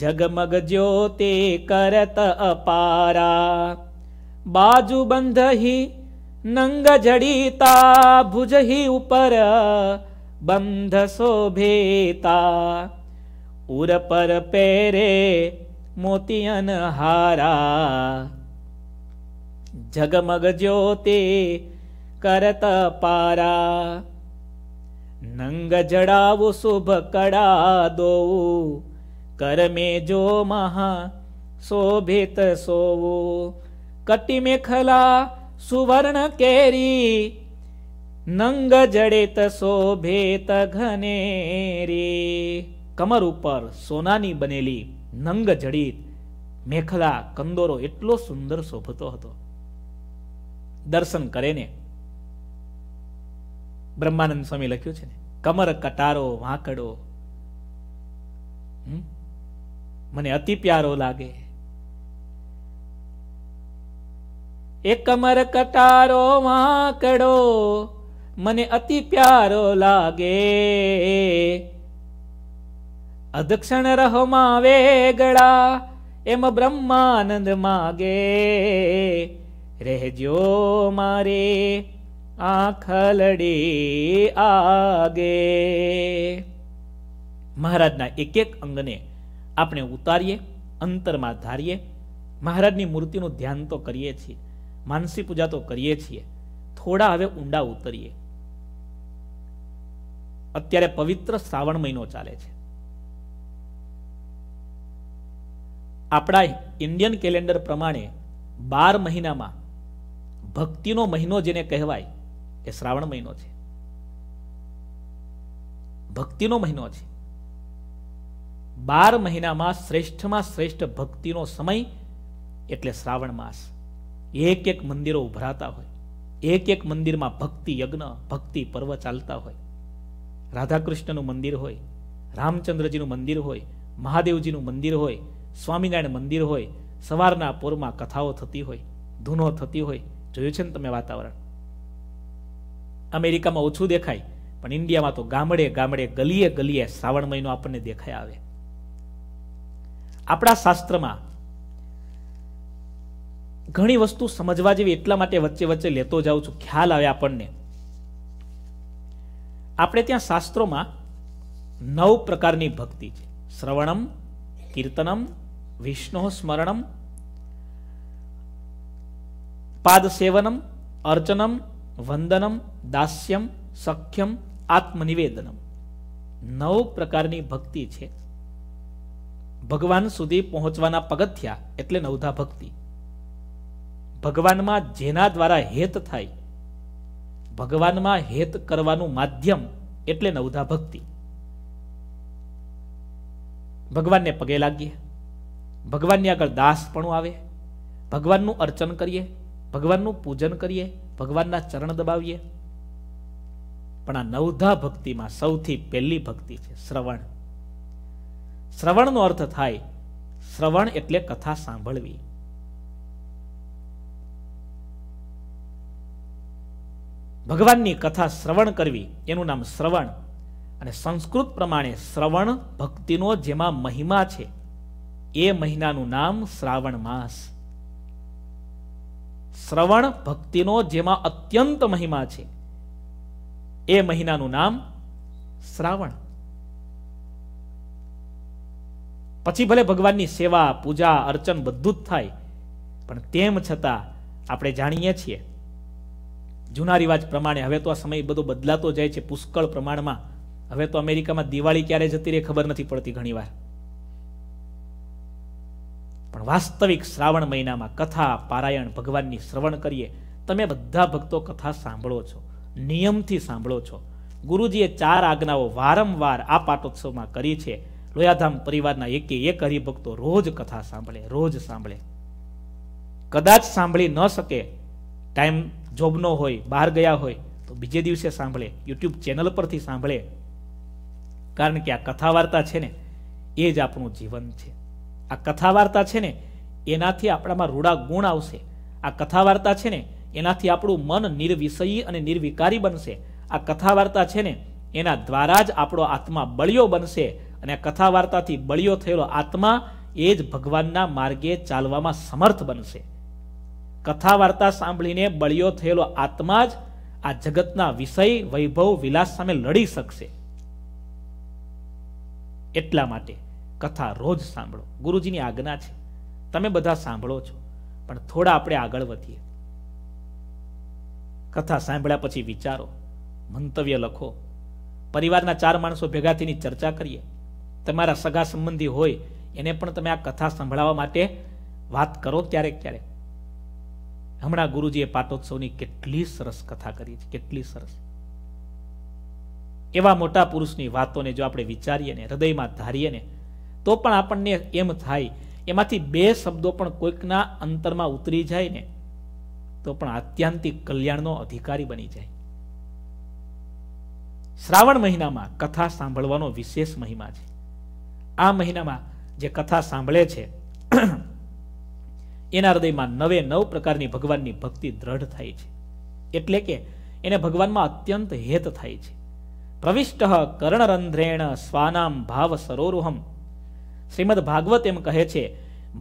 જગમગ જ્યોતે કરત અપારા બાજુ બંધહી નંગ જડિતા ભુજહી ઉપર બંધ શોભેતા ઉર પર પેરે મોતિયન હારા જગમગ જ્યોતિ કરત પારા નંગ જડાવું શુભ કડા દોવું કરમે જો મહા શોભિત સોવું કટી મેખલા સુવર્ણ કેરી નંગ જડિત શોભિત ઘનેરી કમર ઉપર સોનાની બનેલી નંગ જડિત મેખલા કંદોરો એટલો સુંદર શોભતો હતો દર્શન કરે ને બ્રહ્માનંદ સ્વામી લખ્યું છે ને કમર કટારો વાંકડો મને અતિ પ્યારો લાગે એ કમર કટારો વાંકડો મને અતિ પ્યારો લાગે અધક્ષણ રહમાં વેગળા એમ બ્રહ્માનંદ માગે રહેજો મારે આખલડી આગે મહારાજના એક એક અંગને આપણે ઉતારીએ અંતરમાં ધારીએ મહારાજની મૂર્તિનું ધ્યાન તો કરીએ છીએ માનસી પૂજા તો કરીએ છીએ થોડા હવે ઊંડા ઉતરીએ અત્યારે પવિત્ર શ્રાવણ મહિનો ચાલે છે આપણા ઇન્ડિયન કેલેન્ડર પ્રમાણે બાર મહિનામાં ભક્તિનો મહિનો જેને કહેવાય એ શ્રાવણ મહિનો છે ભક્તિનો મહિનો છે બાર મહિનામાં શ્રેષ્ઠમાં શ્રેષ્ઠ ભક્તિનો સમય એટલે શ્રાવણ માસ એક એક મંદિરો ઉભરાતા હોય એક એક મંદિરમાં ભક્તિ યજ્ઞ ભક્તિ પર્વ ચાલતા હોય રાધાકૃષ્ણનું મંદિર હોય રામચંદ્રજીનું મંદિર હોય મહાદેવજીનું મંદિર હોય સ્વામિનારાયણ મંદિર હોય સવારના પોરમાં કથાઓ થતી હોય ધૂનો થતી હોય જોયું છે ને તમે વાતાવરણ અમેરિકામાં ઓછું દેખાય પણ ઇન્ડિયામાં તો ગામડે ગામડે ગલીએ ગલીએ શ્રાવણ મહિનો આપણને દેખાય આવે આપણા શાસ્ત્રમાં ઘણી વસ્તુ સમજવા જેવી એટલા માટે વચ્ચે વચ્ચે લેતો જાઉં છું ખ્યાલ આવે આપણને આપણે ત્યાં શાસ્ત્રોમાં નવ પ્રકારની ભક્તિ છે શ્રવણમ કીર્તનમ વિષ્ણુ સ્મરણમ પાદ સેવનમ અર્ચનમ વંદનમ દાસ્યમ સખ્યમ આત્મનિવેદનમ નવ પ્રકારની ભક્તિ છે ભગવાન સુધી પહોંચવાના પગથિયા એટલે નવધા ભક્તિ ભગવાનમાં જેના દ્વારા હેત થાય ભગવાનમાં હેત કરવાનું માધ્યમ એટલે નવધા ભક્તિ ભગવાનને પગે લાગીએ ભગવાનની આગળ દાસપણું આવે ભગવાનનું અર્ચન કરીએ ભગવાનનું પૂજન કરીએ ભગવાનના ચરણ દબાવીએ પણ આ નવધા ભક્તિમાં સૌથી પહેલી ભક્તિ છે શ્રવણ શ્રવણનો અર્થ થાય શ્રવણ એટલે કથા સાંભળવી ભગવાનની કથા શ્રવણ કરવી એનું નામ શ્રવણ અને સંસ્કૃત પ્રમાણે શ્રવણ ભક્તિનો જેમાં મહિમા છે એ મહિનાનું નામ શ્રાવણ માસ શ્રવણ ભક્તિનો જેમાં અત્યંત મહિમા છે એ મહિનાનું નામ શ્રાવણ પછી ભલે ભગવાનની સેવા પૂજા અર્ચન બધું જ થાય પણ તેમ છતાં આપણે જાણીએ છીએ જૂના રિવાજ પ્રમાણે હવે તો આ સમય બધો બદલાતો જાય છે પુષ્કળ પ્રમાણમાં હવે તો અમેરિકામાં દિવાળી ક્યારે જતી રહે ખબર નથી પડતી ઘણીવાર પણ વાસ્તવિક શ્રાવણ મહિનામાં કથા પારાયણ ભગવાનની શ્રવણ કરીએ તમે બધા ભક્તો કથા સાંભળો છો નિયમથી સાંભળો છો ગુરુજીએ ચાર આજ્ઞાઓ વારંવાર આ પાટોત્સવમાં કરી છે લોયાધામ પરિવારના એકે એક હરિભક્તો રોજ કથા સાંભળે રોજ સાંભળે કદાચ સાંભળી ન શકે ટાઈમ જોબનો હોય બહાર ગયા હોય તો બીજે દિવસે સાંભળે યુટ્યુબ ચેનલ પરથી સાંભળે કારણ કે આ કથા વાર્તા છે ને એ જ આપણું જીવન છે આ કથા વાર્તા છે ને એનાથી આપણામાં રૂડા ગુણ આવશે આ કથા વાર્તા છે ને એનાથી આપણું મન નિર્વિષયી અને નિર્વિકારી બનશે આ કથા વાર્તા છે ને એના દ્વારા જ આપણો આત્મા બળિયો બનશે અને આ કથા વાર્તાથી બળિયો થયેલો આત્મા એ જ ભગવાનના માર્ગે ચાલવામાં સમર્થ બનશે કથા વાર્તા સાંભળીને બળિયો થયેલો આત્મા જ આ જગતના વિષય વૈભવ વિલાસ સામે લડી શકશે એટલા માટે કથા રોજ સાંભળો ગુરુજીની આજ્ઞા છે તમે બધા સાંભળો છો પણ થોડા આપણે આગળ વધીએ કથા સાંભળ્યા પછી વિચારો મંતવ્ય લખો પરિવારના ચાર માણસો ભેગા થઈને ચર્ચા કરીએ તમારા સગા સંબંધી હોય એને પણ તમે આ કથા સંભળાવવા માટે વાત કરો ક્યારેક ક્યારેક હમણાં ગુરુજીએ પાટોત્સવની કેટલી સરસ કથા કરી છે કેટલી સરસ એવા મોટા પુરુષની વાતોને જો આપણે વિચારીએ ને હૃદયમાં ધારીએ ને તો પણ આપણને એમ થાય એમાંથી બે શબ્દો પણ કોઈકના અંતરમાં ઉતરી જાય ને તો પણ આત્યંતિક કલ્યાણનો અધિકારી બની જાય શ્રાવણ મહિનામાં કથા સાંભળવાનો વિશેષ મહિમા છે આ મહિનામાં જે કથા સાંભળે છે એના હૃદયમાં નવે નવ પ્રકારની ભગવાનની ભક્તિ દ્રઢ થાય છે એટલે કે એને ભગવાનમાં અત્યંત હેત થાય છે પ્રવિષ્ટ કર્ણરંધ્રેણ સ્વાનામ ભાવ સરોરુહમ શ્રીમદ ભાગવત એમ કહે છે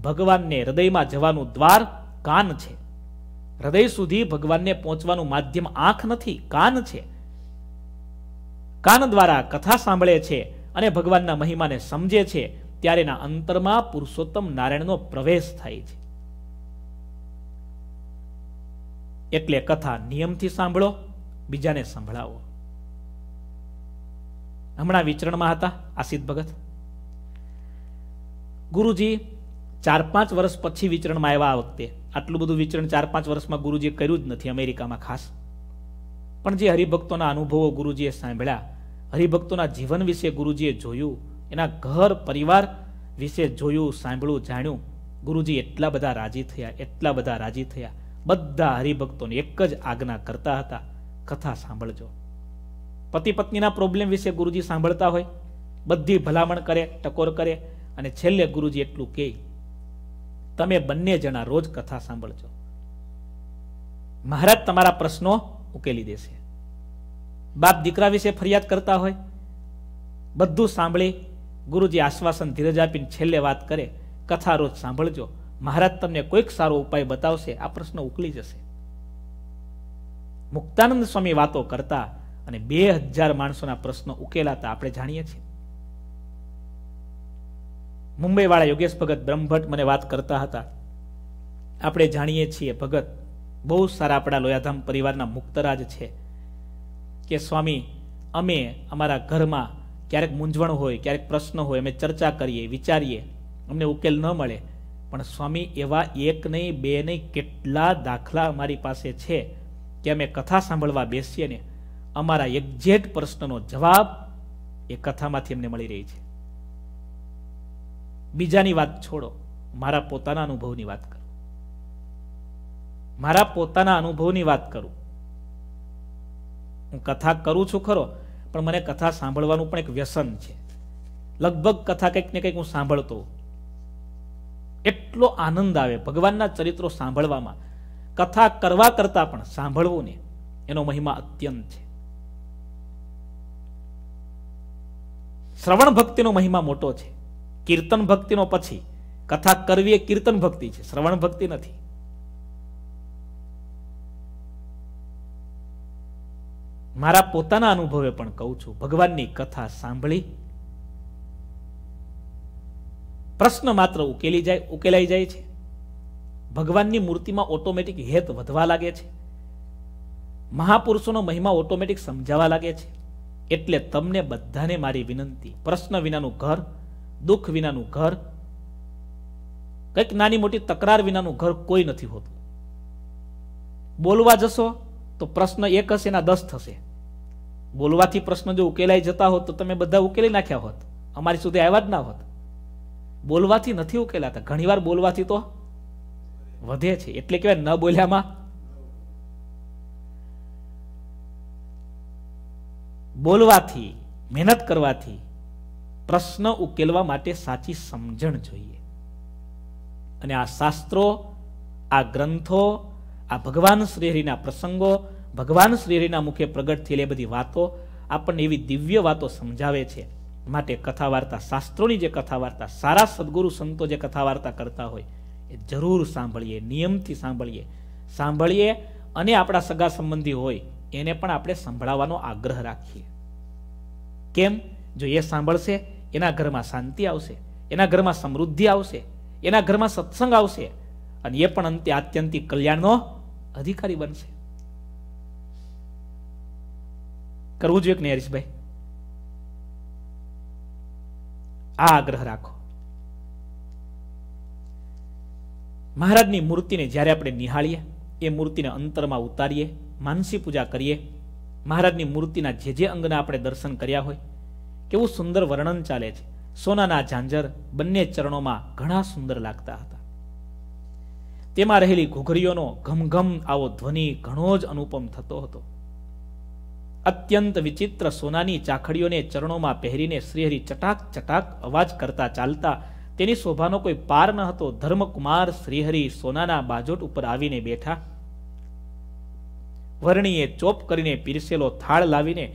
ભગવાનને હૃદયમાં જવાનું દ્વાર કાન છે હૃદય સુધી ભગવાનને પહોંચવાનું માધ્યમ આંખ નથી કાન છે કાન દ્વારા કથા સાંભળે છે અને ભગવાનના મહિમાને સમજે છે ત્યારે એના અંતરમાં પુરુષોત્તમ નારાયણનો પ્રવેશ થાય છે એટલે કથા નિયમથી સાંભળો બીજાને સંભળાવો હમણાં વિચરણમાં હતા આસિદ ભગત ગુરુજી ચાર પાંચ વર્ષ પછી વિચરણમાં આવ્યા આ વખતે આટલું બધું વિચરણ ચાર પાંચ વર્ષમાં ગુરુજીએ કર્યું જ નથી અમેરિકામાં ખાસ પણ જે હરિભક્તોના અનુભવો ગુરુજીએ સાંભળ્યા હરિભક્તોના જીવન વિશે ગુરુજીએ જોયું એના ઘર પરિવાર વિશે જોયું સાંભળ્યું જાણ્યું ગુરુજી એટલા બધા રાજી થયા એટલા બધા રાજી થયા બધા હરિભક્તોને એક જ આજ્ઞા કરતા હતા કથા સાંભળજો પતિ પત્નીના પ્રોબ્લેમ વિશે ગુરુજી સાંભળતા હોય બધી ભલામણ કરે ટકોર કરે અને છેલ્લે ગુરુજી એટલું કહે તમે બંને જણા રોજ કથા સાંભળજો મહારાજ તમારા પ્રશ્નો ઉકેલી દેશે બાપ દીકરા વિશે ફરિયાદ કરતા હોય બધું સાંભળી ગુરુજી આશ્વાસન ધીરજ આપીને છેલ્લે વાત કરે કથા રોજ સાંભળજો મહારાજ તમને કોઈક સારો ઉપાય બતાવશે આ પ્રશ્ન ઉકલી જશે મુક્તાનંદ સ્વામી વાતો કરતા અને બે હજાર માણસોના પ્રશ્નો ઉકેલાતા આપણે જાણીએ છીએ મુંબઈવાળા યોગેશ ભગત બ્રહ્મભટ્ટ મને વાત કરતા હતા આપણે જાણીએ છીએ ભગત બહુ સારા આપણા લોયાધામ પરિવારના મુક્તરાજ છે કે સ્વામી અમે અમારા ઘરમાં ક્યારેક મૂંઝવણ હોય ક્યારેક પ્રશ્ન હોય અમે ચર્ચા કરીએ વિચારીએ અમને ઉકેલ ન મળે પણ સ્વામી એવા એક નહીં બે નહીં કેટલા દાખલા અમારી પાસે છે કે અમે કથા સાંભળવા બેસીએ ને અમારા એક્ઝેક્ટ પ્રશ્નનો જવાબ એ કથામાંથી અમને મળી રહી છે બીજાની વાત છોડો મારા પોતાના અનુભવની વાત કરો મારા પોતાના અનુભવની વાત કરું હું કથા કરું છું ખરો પણ મને કથા સાંભળવાનું પણ એક વ્યસન છે લગભગ કથા કંઈક ને કંઈક હું સાંભળતો એટલો આનંદ આવે ભગવાનના ચરિત્રો સાંભળવામાં કથા કરવા કરતાં પણ સાંભળવું ને એનો મહિમા અત્યંત છે શ્રવણ ભક્તિનો મહિમા મોટો છે કીર્તન ભક્તિનો પછી કથા કરવી એ કીર્તન ભક્તિ છે શ્રવણ ભક્તિ નથી મારા પોતાના અનુભવે પણ કહું છું ભગવાનની કથા સાંભળી પ્રશ્ન માત્ર ઉકેલી જાય ઉકેલાઈ જાય છે ભગવાનની મૂર્તિમાં ઓટોમેટિક હેત વધવા લાગે છે મહાપુરુષોનો મહિમા ઓટોમેટિક સમજાવા લાગે છે એટલે તમને બધાને મારી વિનંતી પ્રશ્ન વિનાનું ઘર દુઃખ વિનાનું ઘર કંઈક નાની મોટી તકરાર વિનાનું ઘર કોઈ નથી હોતું બોલવા જશો તો પ્રશ્ન એક હશે એના દસ થશે બોલવાથી પ્રશ્ન જો ઉકેલાઈ જતા હોત તો તમે બધા ઉકેલી નાખ્યા હોત અમારી સુધી આવ્યા જ ના હોત બોલવાથી નથી ઉકેલાતા ઘણીવાર બોલવાથી તો વધે છે એટલે કહેવાય ન બોલ્યામાં બોલવાથી મહેનત કરવાથી પ્રશ્ન ઉકેલવા માટે સાચી સમજણ જોઈએ અને આ શાસ્ત્રો આ ગ્રંથો આ ભગવાન શ્રીહરિના પ્રસંગો ભગવાન શ્રીહરિના મુખે પ્રગટ થયેલી બધી વાતો આપણને એવી દિવ્ય વાતો સમજાવે છે માટે કથા વાર્તા શાસ્ત્રોની જે કથા વાર્તા સારા સદગુરુ સંતો જે કથા વાર્તા કરતા હોય એ જરૂર સાંભળીએ નિયમથી સાંભળીએ સાંભળીએ અને આપણા સગા સંબંધી હોય એને પણ આપણે સંભળાવવાનો આગ્રહ રાખીએ કેમ જો એ સાંભળશે એના ઘરમાં શાંતિ આવશે એના ઘરમાં સમૃદ્ધિ આવશે એના ઘરમાં સત્સંગ આવશે અને એ પણ અંતે આત્યંતિક કલ્યાણનો અધિકારી બનશે કરવું જોઈએ કે નહીં હરીશભાઈ આ આગ્રહ રાખો મહારાજની મૂર્તિને જ્યારે આપણે નિહાળીએ એ મૂર્તિને અંતરમાં ઉતારીએ માનસી પૂજા કરીએ મહારાજની મૂર્તિના જે જે અંગના આપણે દર્શન કર્યા હોય કેવું સુંદર વર્ણન ચાલે છે સોનાના ઝાંઝર બંને ચરણોમાં ઘણા સુંદર લાગતા હતા તેમાં રહેલી ઘૂઘરીઓનો ઘમઘમ આવો ધ્વનિ ઘણો જ અનુપમ થતો હતો અત્યંત વિચિત્ર સોનાની ચાખડીઓને ચરણોમાં પહેરીને શ્રીહરિ ચટાક ચટાક અવાજ કરતા ચાલતા તેની શોભાનો કોઈ પાર ન હતો ધર્મકુમાર શ્રીહરિ સોનાના બાજોટ ઉપર આવીને બેઠા વર્ણીએ ચોપ કરીને પીરસેલો થાળ લાવીને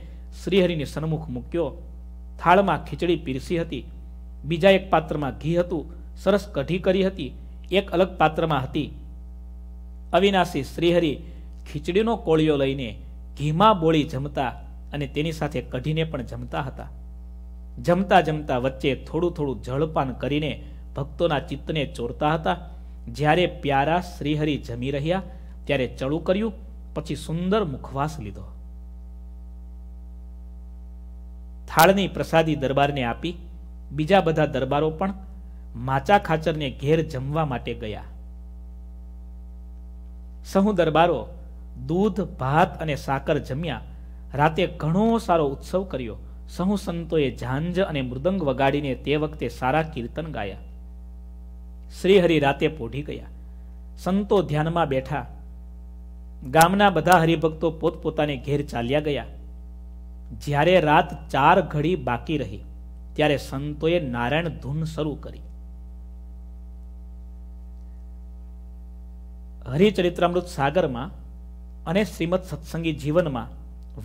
શ્રીહરિની સન્મુખ મૂક્યો થાળમાં ખીચડી પીરસી હતી બીજા એક પાત્રમાં ઘી હતું સરસ કઢી કરી હતી એક અલગ પાત્રમાં હતી અવિનાશી શ્રીહરિ ખીચડીનો કોળિયો લઈને ઘીમાં બોળી જમતા અને તેની સાથે કઢીને પણ જમતા હતા જમતા જમતા વચ્ચે થોડું થોડું જળપાન કરીને ભક્તોના ચિત્તને ચોરતા હતા જ્યારે પ્યારા શ્રીહરિ જમી રહ્યા ત્યારે ચડું કર્યું પછી સુંદર મુખવાસ લીધો થાળની પ્રસાદી દરબારને આપી બીજા બધા દરબારો પણ માચા ખાચરને ઘેર જમવા માટે ગયા સહુ દરબારો દૂધ ભાત અને સાકર જમ્યા રાતે ઘણો સારો ઉત્સવ કર્યો સહુ સંતોએ ઝાંજ અને મૃદંગ વગાડીને તે વખતે સારા કીર્તન ગાયા શ્રીહરિ રાતે પોઢી ગયા સંતો ધ્યાનમાં બેઠા ગામના બધા હરિભક્તો પોતપોતાને ઘેર ચાલ્યા ગયા જ્યારે રાત ચાર ઘડી બાકી રહી ત્યારે સંતોએ નારાયણ ધૂન શરૂ કરી હરિચરિત્રામૃત સાગરમાં અને શ્રીમદ સત્સંગી જીવનમાં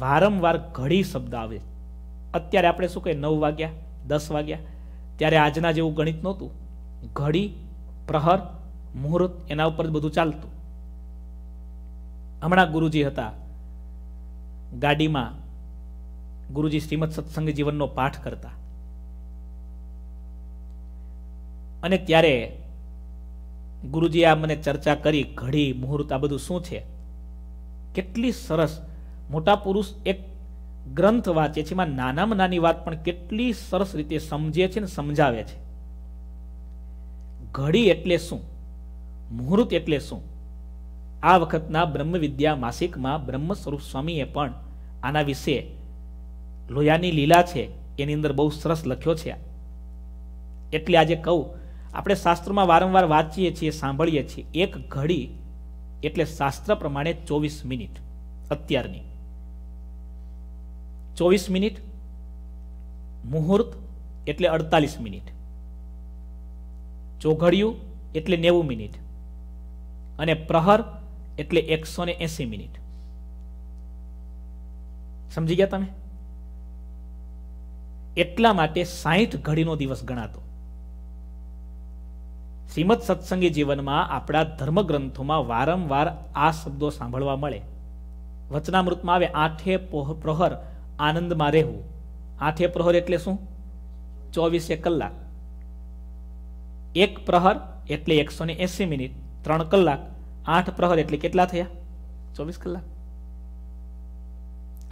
વારંવાર ઘડી શબ્દ આવે અત્યારે આપણે શું કહીએ નવ વાગ્યા દસ વાગ્યા ત્યારે આજના જેવું ગણિત નહોતું ઘડી પ્રહર મુહૂર્ત એના ઉપર બધું ચાલતું હમણાં ગુરુજી હતા ગાડીમાં ગુરુજી શ્રીમદ સત્સંગ જીવનનો પાઠ કરતા અને ત્યારે ગુરુજી આ મને ચર્ચા કરી ઘડી મુહૂર્ત આ બધું શું છે કેટલી સરસ મોટા પુરુષ એક ગ્રંથ વાંચે છે એમાં નાનામાં નાની વાત પણ કેટલી સરસ રીતે સમજે છે ને સમજાવે છે ઘડી એટલે શું મુહૂર્ત એટલે શું આ વખતના બ્રહ્મવિદ્યા માસિકમાં બ્રહ્મ સ્વરૂપ સ્વામીએ પણ આના વિશે લોયાની લીલા છે એની અંદર બહુ સરસ લખ્યો છે એટલે આજે કહું આપણે શાસ્ત્રોમાં વારંવાર વાંચીએ છીએ સાંભળીએ છીએ એક ઘડી એટલે શાસ્ત્ર પ્રમાણે ચોવીસ મિનિટ અત્યારની ચોવીસ મિનિટ મુહૂર્ત એટલે અડતાલીસ મિનિટ ચોઘડિયું એટલે નેવું મિનિટ અને પ્રહર એટલે એકસો ને એંસી મિનિટ સમજી ગયા તમે એટલા માટે સાહીઠ ઘડીનો દિવસ ગણાતો શ્રીમદ સત્સંગી જીવનમાં આપણા ધર્મગ્રંથોમાં વારંવાર આ શબ્દો સાંભળવા મળે વચનામૃતમાં આવે આઠે પ્રહર આનંદમાં રહેવું આઠે પ્રહર એટલે શું ચોવીસે કલાક એક પ્રહર એટલે એકસો ને એસી મિનિટ ત્રણ કલાક આઠ પ્રહર એટલે કેટલા થયા ચોવીસ કલાક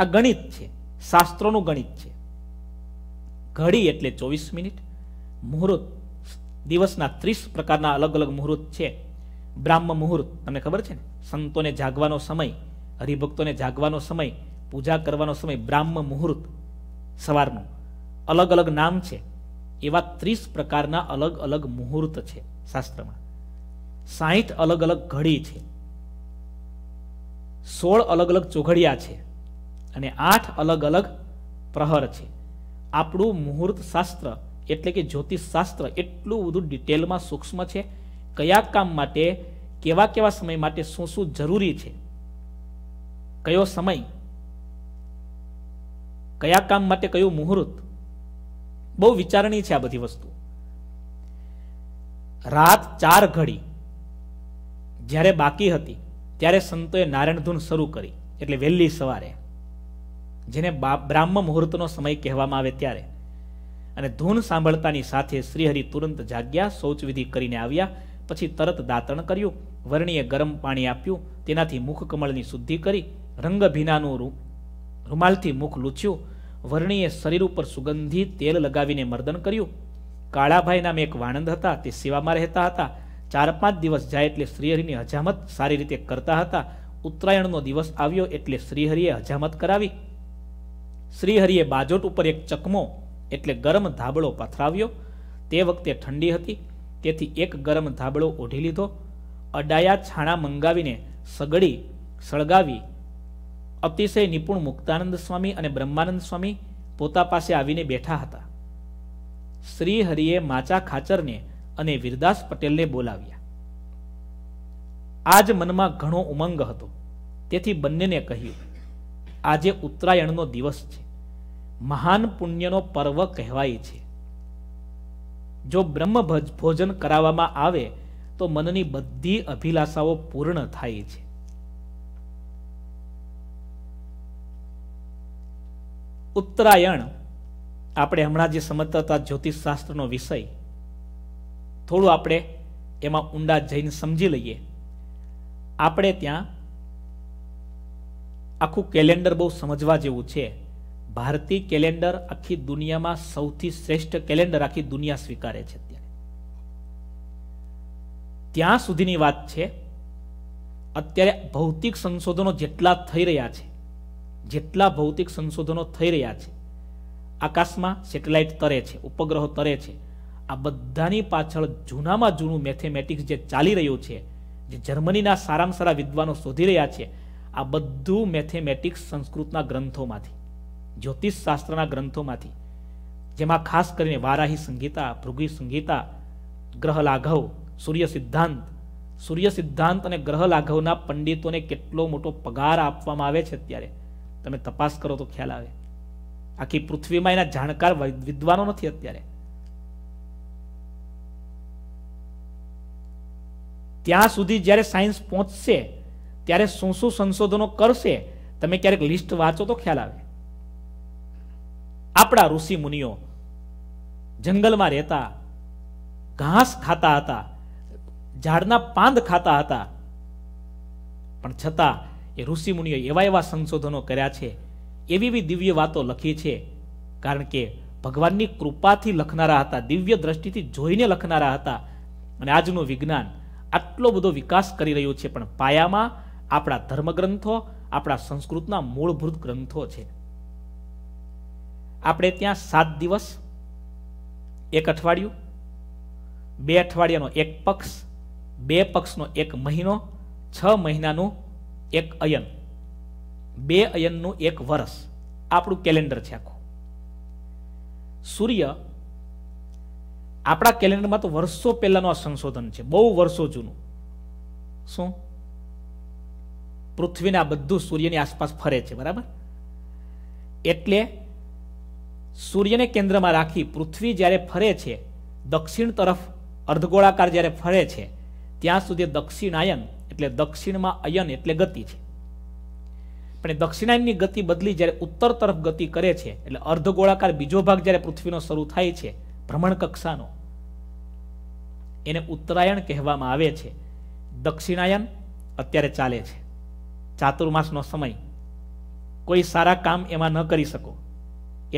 આ ગણિત છે શાસ્ત્રોનું ગણિત છે ઘડી એટલે ચોવીસ મિનિટ મુહૂર્ત દિવસના ત્રીસ પ્રકારના અલગ અલગ મુહૂર્ત છે બ્રાહ્મ મુહૂર્ત તમને ખબર છે ને સંતોને જાગવાનો સમય હરિભક્તોને જાગવાનો સમય પૂજા કરવાનો સમય બ્રાહ્મ મુહૂર્ત સવારનું અલગ અલગ નામ છે એવા ત્રીસ પ્રકારના અલગ અલગ મુહૂર્ત છે શાસ્ત્રમાં સાહીઠ અલગ અલગ ઘડી છે સોળ અલગ અલગ ચોઘડિયા છે અને આઠ અલગ અલગ પ્રહર છે આપણું મુહૂર્ત શાસ્ત્ર એટલે કે જ્યોતિષ શાસ્ત્ર એટલું બધું ડિટેલમાં સૂક્ષ્મ છે કયા કામ માટે કેવા કેવા સમય માટે શું શું જરૂરી છે કયો સમય કયા કામ માટે કયું મુહૂર્ત બહુ વિચારણી છે આ બધી વસ્તુ રાત ચાર ઘડી જ્યારે બાકી હતી ત્યારે સંતોએ નારાયણ ધૂન શરૂ કરી એટલે વહેલી સવારે જેને બ્રાહ્મ મુહૂર્તનો સમય કહેવામાં આવે ત્યારે અને ધૂન સાંભળતાની સાથે શ્રીહરિ તુરંત જાગ્યા શૌચવિધિ કરીને આવ્યા પછી તરત દાંતણ કર્યું વર્ણીએ ગરમ પાણી આપ્યું તેનાથી મુખ કમળની શુદ્ધિ કરી રંગભીનાનું રૂ રૂમાલથી મુખ લૂછ્યું વર્ણીએ શરીર ઉપર સુગંધી તેલ લગાવીને મર્દન કર્યું કાળાભાઈ નામે એક વાણંદ હતા તે સેવામાં રહેતા હતા ચાર પાંચ દિવસ જાય એટલે શ્રીહરિની હજામત સારી રીતે કરતા હતા ઉત્તરાયણનો દિવસ આવ્યો એટલે શ્રીહરિએ હજામત કરાવી શ્રીહરિએ બાજોટ ઉપર એક ચકમો એટલે ગરમ ધાબળો પથરાવ્યો તે વખતે ઠંડી હતી તેથી એક ગરમ ધાબળો ઓઢી લીધો અડાયા છાણા મંગાવીને સગડી સળગાવી અતિશય નિપુણ મુક્તાનંદ સ્વામી અને બ્રહ્માનંદ સ્વામી પોતા પાસે આવીને બેઠા હતા શ્રી હરિએ માચા ખાચરને અને વિરદાસ પટેલને બોલાવ્યા આજ મનમાં ઘણો ઉમંગ હતો તેથી બંનેને કહ્યું આજે ઉત્તરાયણનો દિવસ છે મહાન પુણ્યનો પર્વ કહેવાય છે જો બ્રહ્મ ભોજન કરાવવામાં આવે તો મનની બધી અભિલાષાઓ પૂર્ણ થાય છે ઉત્તરાયણ આપણે હમણાં જે સમજતા હતા જ્યોતિષશાસ્ત્રનો વિષય થોડું આપણે એમાં ઊંડા જઈને સમજી લઈએ આપણે ત્યાં આખું કેલેન્ડર બહુ સમજવા જેવું છે ભારતીય કેલેન્ડર આખી દુનિયામાં સૌથી શ્રેષ્ઠ કેલેન્ડર આખી દુનિયા સ્વીકારે છે અત્યારે ત્યાં સુધીની વાત છે અત્યારે ભૌતિક સંશોધનો જેટલા થઈ રહ્યા છે જેટલા ભૌતિક સંશોધનો થઈ રહ્યા છે આકાશમાં સેટેલાઇટ તરે છે ઉપગ્રહો તરે છે આ બધાની પાછળ જૂનામાં જૂનું મેથેમેટિક્સ જે ચાલી રહ્યું છે જે જર્મનીના સારામાં સારા વિદ્વાનો શોધી રહ્યા છે આ બધું મેથેમેટિક્સ સંસ્કૃતના ગ્રંથોમાંથી જ્યોતિષશાસ્ત્રના ગ્રંથોમાંથી જેમાં ખાસ કરીને વારાહી સંગીતા ભૃગુ સંગીતા ગ્રહ લાઘવ સૂર્ય સિદ્ધાંત સૂર્ય સિદ્ધાંત અને ગ્રહ લાઘવના પંડિતોને કેટલો મોટો પગાર આપવામાં આવે છે અત્યારે તમે તપાસ કરો તો ખ્યાલ આવે આખી પૃથ્વીમાં એના જાણકાર વિદ્વાનો નથી અત્યારે ત્યાં સુધી જ્યારે સાયન્સ પહોંચશે ત્યારે શું શું સંશોધનો કરશે તમે ક્યારેક લિસ્ટ વાંચો તો ખ્યાલ આવે આપણા ઋષિ મુનિઓ જંગલમાં રહેતા ઘાસ ખાતા હતા ઝાડના પાંદ ખાતા હતા પણ છતાં એ ઋષિ મુનિઓ એવા એવા સંશોધનો કર્યા છે એવી એવી દિવ્ય વાતો લખી છે કારણ કે ભગવાનની કૃપાથી લખનારા હતા દિવ્ય દ્રષ્ટિથી જોઈને લખનારા હતા અને આજનું વિજ્ઞાન આટલો બધો વિકાસ કરી રહ્યું છે પણ પાયામાં આપણા ધર્મગ્રંથો આપણા સંસ્કૃતના મૂળભૂત ગ્રંથો છે આપણે ત્યાં સાત દિવસ એક અઠવાડિયું બે અઠવાડિયાનો એક પક્ષ બે પક્ષનો એક મહિનો છ મહિનાનું એક અયન બે અયનનું એક વર્ષ આપણું કેલેન્ડર છે આખું સૂર્ય આપણા કેલેન્ડરમાં તો વર્ષો પહેલાંનું આ સંશોધન છે બહુ વર્ષો જૂનું શું પૃથ્વીના બધું સૂર્યની આસપાસ ફરે છે બરાબર એટલે સૂર્યને કેન્દ્રમાં રાખી પૃથ્વી જ્યારે ફરે છે દક્ષિણ તરફ અર્ધગોળાકાર જ્યારે ફરે છે ત્યાં સુધી દક્ષિણાયન એટલે દક્ષિણમાં અયન એટલે ગતિ છે પણ દક્ષિણાયનની ગતિ બદલી જ્યારે ઉત્તર તરફ ગતિ કરે છે એટલે અર્ધગોળાકાર બીજો ભાગ જ્યારે પૃથ્વીનો શરૂ થાય છે ભ્રમણ કક્ષાનો એને ઉત્તરાયણ કહેવામાં આવે છે દક્ષિણાયન અત્યારે ચાલે છે ચાતુર્માસનો સમય કોઈ સારા કામ એમાં ન કરી શકો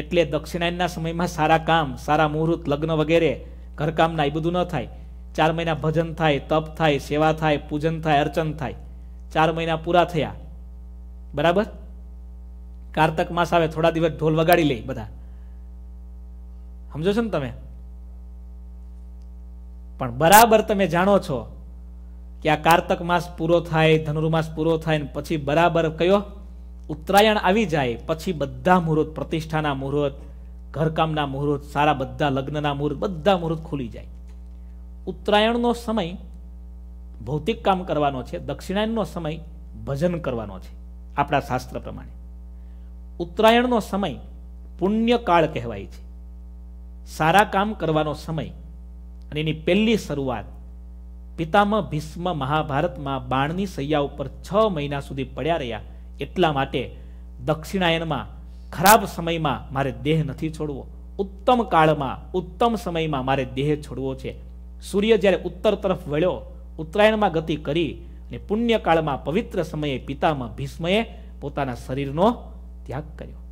એટલે દક્ષિણાયનના સમયમાં સારા કામ સારા મુહૂર્ત લગ્ન વગેરે ઘરકામના એ બધું ન થાય ચાર મહિના ભજન થાય તપ થાય સેવા થાય પૂજન થાય અર્ચન થાય ચાર મહિના પૂરા થયા બરાબર કારતક માસ આવે થોડા દિવસ ઢોલ વગાડી લે બધા સમજો છો ને તમે પણ બરાબર તમે જાણો છો કે આ કારતક માસ પૂરો થાય ધનુર્માસ પૂરો થાય ને પછી બરાબર કયો ઉત્તરાયણ આવી જાય પછી બધા મુહૂર્ત પ્રતિષ્ઠાના મુહૂર્ત ઘરકામના મુહૂર્ત સારા બધા લગ્નના મુહૂર્ત બધા મુહૂર્ત ખુલી જાય ઉત્તરાયણનો સમય ભૌતિક કામ કરવાનો છે દક્ષિણાયનનો સમય ભજન કરવાનો છે આપણા શાસ્ત્ર પ્રમાણે ઉત્તરાયણનો સમય પુણ્યકાળ કહેવાય છે સારા કામ કરવાનો સમય અને એની પહેલી શરૂઆત પિતામહ ભીષ્મ મહાભારતમાં બાણની સૈયા ઉપર છ મહિના સુધી પડ્યા રહ્યા એટલા માટે દક્ષિણાયનમાં ખરાબ સમયમાં મારે દેહ નથી છોડવો ઉત્તમ કાળમાં ઉત્તમ સમયમાં મારે દેહ છોડવો છે સૂર્ય જ્યારે ઉત્તર તરફ વળ્યો ઉત્તરાયણમાં ગતિ કરી અને પુણ્યકાળમાં પવિત્ર સમયે પિતામહ ભીષ્મએ પોતાના શરીરનો ત્યાગ કર્યો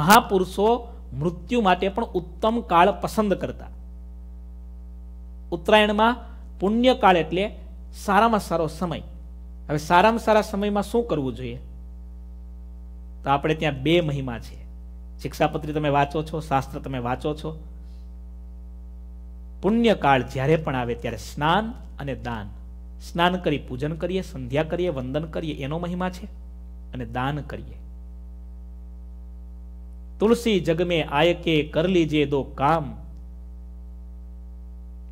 મહાપુરુષો મૃત્યુ માટે પણ ઉત્તમ કાળ પસંદ કરતા ઉત્તરાયણમાં પુણ્યકાળ એટલે સારામાં સારો સમય હવે સારામાં સારા સમયમાં શું કરવું જોઈએ તો આપણે ત્યાં બે મહિમા છે શિક્ષાપત્રી તમે વાંચો છો શાસ્ત્ર તમે વાંચો છો પુણ્યકાળ જ્યારે પણ આવે ત્યારે સ્નાન અને દાન સ્નાન કરી પૂજન કરીએ સંધ્યા કરીએ વંદન કરીએ એનો મહિમા છે અને દાન કરીએ તુલસી જગમે આયકે કરલી જે દો કામ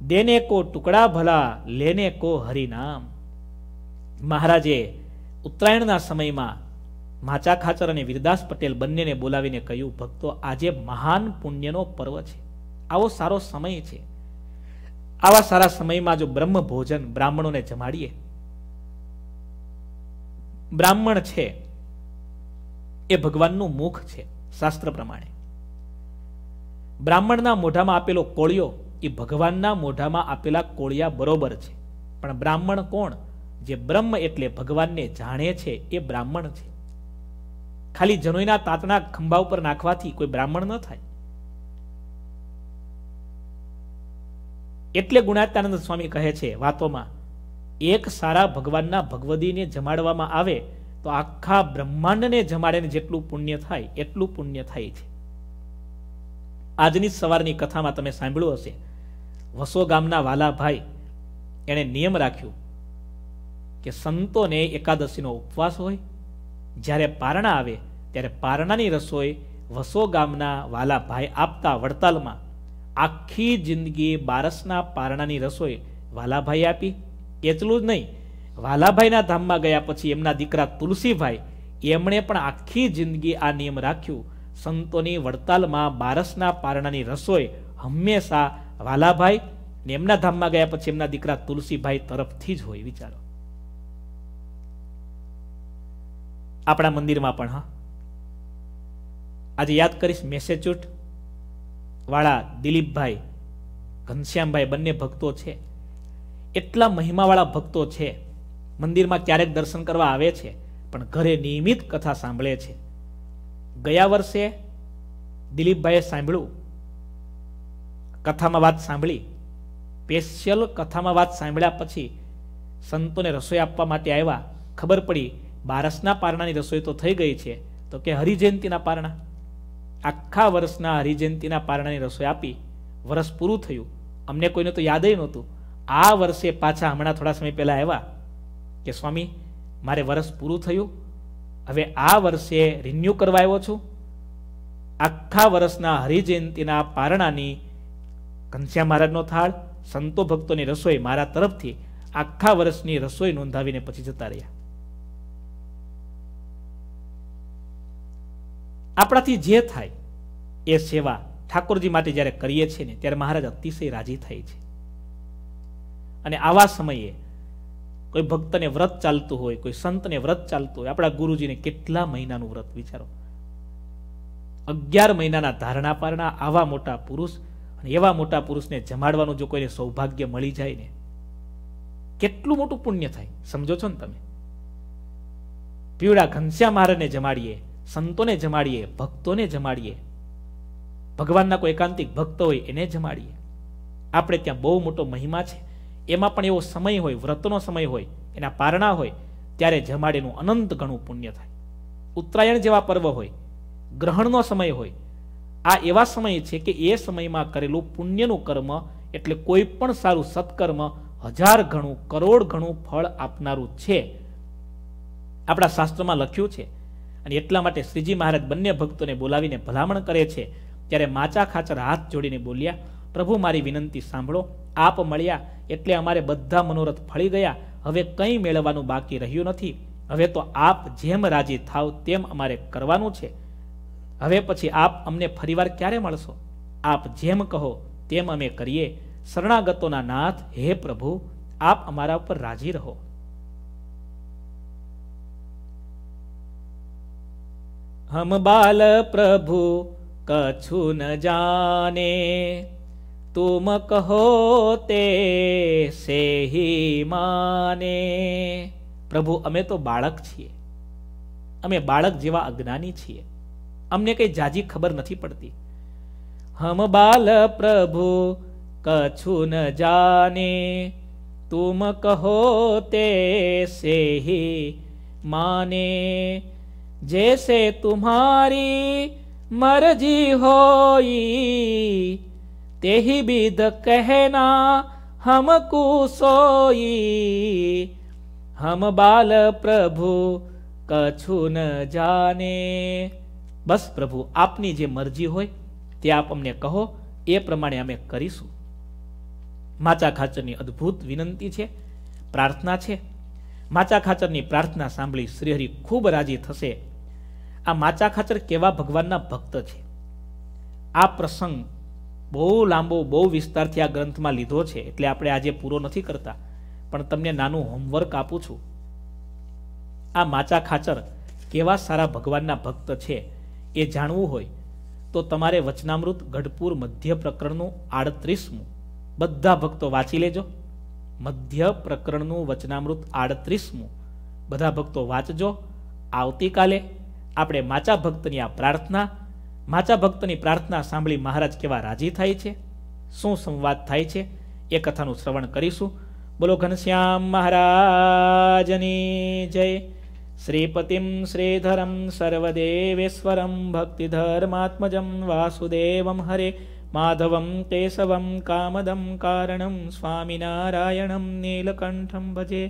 દેને કો ટુકડા ભલા લેને કો હરિનામ મહારાજે ઉત્તરાયણના સમયમાં માચા ખાચર અને વિરદાસ પટેલ બંનેને બોલાવીને કહ્યું ભક્તો આજે મહાન પુણ્યનો પર્વ છે આવો સારો સમય છે આવા સારા સમયમાં જો બ્રહ્મ ભોજન બ્રાહ્મણોને જમાડીએ બ્રાહ્મણ છે એ ભગવાનનું મુખ છે શાસ્ત્ર પ્રમાણે બ્રાહ્મણના મોઢામાં આપેલો કોળિયો એ ભગવાનના મોઢામાં આપેલા કોળિયા બરોબર છે પણ બ્રાહ્મણ કોણ જે બ્રહ્મ એટલે ભગવાનને જાણે છે એ બ્રાહ્મણ છે ખાલી જનોઈના તાતના ખંભા ઉપર નાખવાથી કોઈ બ્રાહ્મણ ન થાય એટલે ગુણાત્યાનંદ સ્વામી કહે છે વાતોમાં એક સારા ભગવાનના ભગવદીને જમાડવામાં આવે તો આખા બ્રહ્માંડને જમાડીને જેટલું પુણ્ય થાય એટલું પુણ્ય થાય છે આજની સવારની કથામાં તમે સાંભળ્યું હશે વસો ગામના વાલાભાઈ એણે નિયમ રાખ્યો કે સંતોને એકાદશીનો ઉપવાસ હોય જ્યારે પારણા આવે ત્યારે પારણાની રસોઈ વસો ગામના વાલાભાઈ આપતા વડતાલમાં આખી જિંદગી બારસના પારણાની રસોઈ વાલાભાઈ આપી એટલું જ નહીં વાલાભાઈના ધામમાં ગયા પછી એમના દીકરા તુલસીભાઈ એમણે પણ આખી જિંદગી આ નિયમ રાખ્યું સંતોની વડતાલમાં બારસના પારણાની રસોઈ હંમેશા વાલાભાઈ ને એમના ધામમાં ગયા પછી એમના દીકરા તુલસીભાઈ તરફથી જ હોય વિચારો આપણા મંદિરમાં પણ હા આજે યાદ કરીશ મેસેચ્યુટ વાળા દિલીપભાઈ ઘનશ્યામભાઈ બંને ભક્તો છે એટલા મહિમાવાળા ભક્તો છે મંદિરમાં ક્યારેક દર્શન કરવા આવે છે પણ ઘરે નિયમિત કથા સાંભળે છે ગયા વર્ષે દિલીપભાઈએ સાંભળ્યું કથામાં વાત સાંભળી સ્પેશિયલ કથામાં વાત સાંભળ્યા પછી સંતોને રસોઈ આપવા માટે આવ્યા ખબર પડી બારસના પારણાની રસોઈ તો થઈ ગઈ છે તો કે હરિજયંતિના પારણા આખા વર્ષના હરિજયંતિના પારણાની રસોઈ આપી વર્ષ પૂરું થયું અમને કોઈને તો યાદ નહોતું આ વર્ષે પાછા હમણાં થોડા સમય પહેલાં આવ્યા કે સ્વામી મારે વર્ષ પૂરું થયું હવે આ વર્ષે રિન્યૂ કરવા આવ્યો છું આખા વર્ષના હરિજયંતિના પારણાની કંશ્યા મહારાજનો થાળ સંતો ભક્તોની રસોઈ મારા તરફથી આખા વર્ષની રસોઈ નોંધાવીને પછી જતા રહ્યા આપણાથી જે થાય એ સેવા ઠાકોરજી માટે જ્યારે કરીએ છીએ ને ત્યારે મહારાજ અતિશય રાજી થાય છે અને આવા સમયે કોઈ ભક્તને વ્રત ચાલતું હોય કોઈ સંતને વ્રત ચાલતું હોય આપણા ગુરુજીને કેટલા મહિનાનું વ્રત વિચારો અગિયાર મહિનાના ધારણા પારણા આવા મોટા પુરુષ અને એવા મોટા પુરુષને જમાડવાનું જો કોઈને સૌભાગ્ય મળી જાય ને કેટલું મોટું પુણ્ય થાય સમજો છો ને તમે પીવડા ઘનશ્યા મહારાજને જમાડીએ સંતોને જમાડીએ ભક્તોને જમાડીએ ભગવાનના કોઈ એકાંતિક ભક્ત હોય એને જમાડીએ આપણે ત્યાં બહુ મોટો મહિમા છે એમાં પણ એવો સમય હોય વ્રતનો સમય હોય એના પારણા હોય ત્યારે જમાડેનું અનંત ઘણું પુણ્ય થાય ઉત્તરાયણ જેવા પર્વ હોય ગ્રહણનો સમય હોય આ એવા સમય છે કે એ સમયમાં કરેલું પુણ્યનું કર્મ એટલે કોઈ પણ સારું સત્કર્મ હજાર ઘણું કરોડ ઘણું ફળ આપનારું છે આપણા શાસ્ત્રમાં લખ્યું છે અને એટલા માટે શ્રીજી મહારાજ બંને ભક્તોને બોલાવીને ભલામણ કરે છે ત્યારે માચા ખાચર હાથ જોડીને બોલ્યા પ્રભુ મારી વિનંતી સાંભળો આપ મળ્યા એટલે અમારે બધા મનોરથ ફળી ગયા હવે કંઈ મેળવવાનું બાકી રહ્યું નથી હવે તો આપ જેમ રાજી થાવ તેમ અમારે કરવાનું છે હવે પછી આપ અમને ફરીવાર ક્યારે મળશો આપ જેમ કહો તેમ અમે કરીએ શરણાગતોના નાથ હે પ્રભુ આપ અમારા ઉપર રાજી રહો હમ બાલ પ્રભુ કછુ ન જાને તુમ કહો તે સેહી માને પ્રભુ અમે તો બાળક છીએ અમે બાળક જેવા અજ્ઞાની છીએ અમને કઈ જાજી ખબર નથી પડતી હમ બાલ પ્રભુ કછું ન જાને તુમ કહો તે ही माने जैसे तुम्हारी मर्जी होई तेही विध कहना हमको सोई हम बाल प्रभु कछु न जाने બસ પ્રભુ આપની જે મરજી હોય તે આપ અમને કહો એ પ્રમાણે અમે કરીશું માચા ખાચરની અદ્ભુત વિનંતી છે પ્રાર્થના છે માચા ખાચરની પ્રાર્થના સાંભળી શ્રીહરિ ખૂબ રાજી થશે આ માચા ખાચર કેવા ભગવાનના ભક્ત છે આ પ્રસંગ બહુ લાંબો બહુ વિસ્તારથી આ ગ્રંથમાં લીધો છે એટલે આપણે આજે પૂરો નથી કરતા પણ તમને નાનું હોમવર્ક આપું છું આ માચા ખાચર કેવા સારા ભગવાનના ભક્ત છે એ જાણવું હોય તો તમારે વચનામૃત ગઢપુર મધ્ય પ્રકરણનું આડત્રીસમું બધા ભક્તો વાંચી લેજો મધ્ય પ્રકરણનું વચનામૃત આડત્રીસમું બધા ભક્તો વાંચજો આવતીકાલે આપણે માચા ભક્તની આ પ્રાર્થના માચા ભક્તની પ્રાર્થના સાંભળી મહારાજ કેવા રાજી થાય છે શું સંવાદ થાય છે એ કથાનું શ્રવણ કરીશું બોલો ઘનશ્યામ મહારાજની જય श्रीपतिं श्रीधरं सर्वदेवेश्वरं भक्तिधर्मात्मजं वासुदेवं हरे माधवं केशवं कामदं कारणं स्वामिनारायणं नीलकण्ठं भजे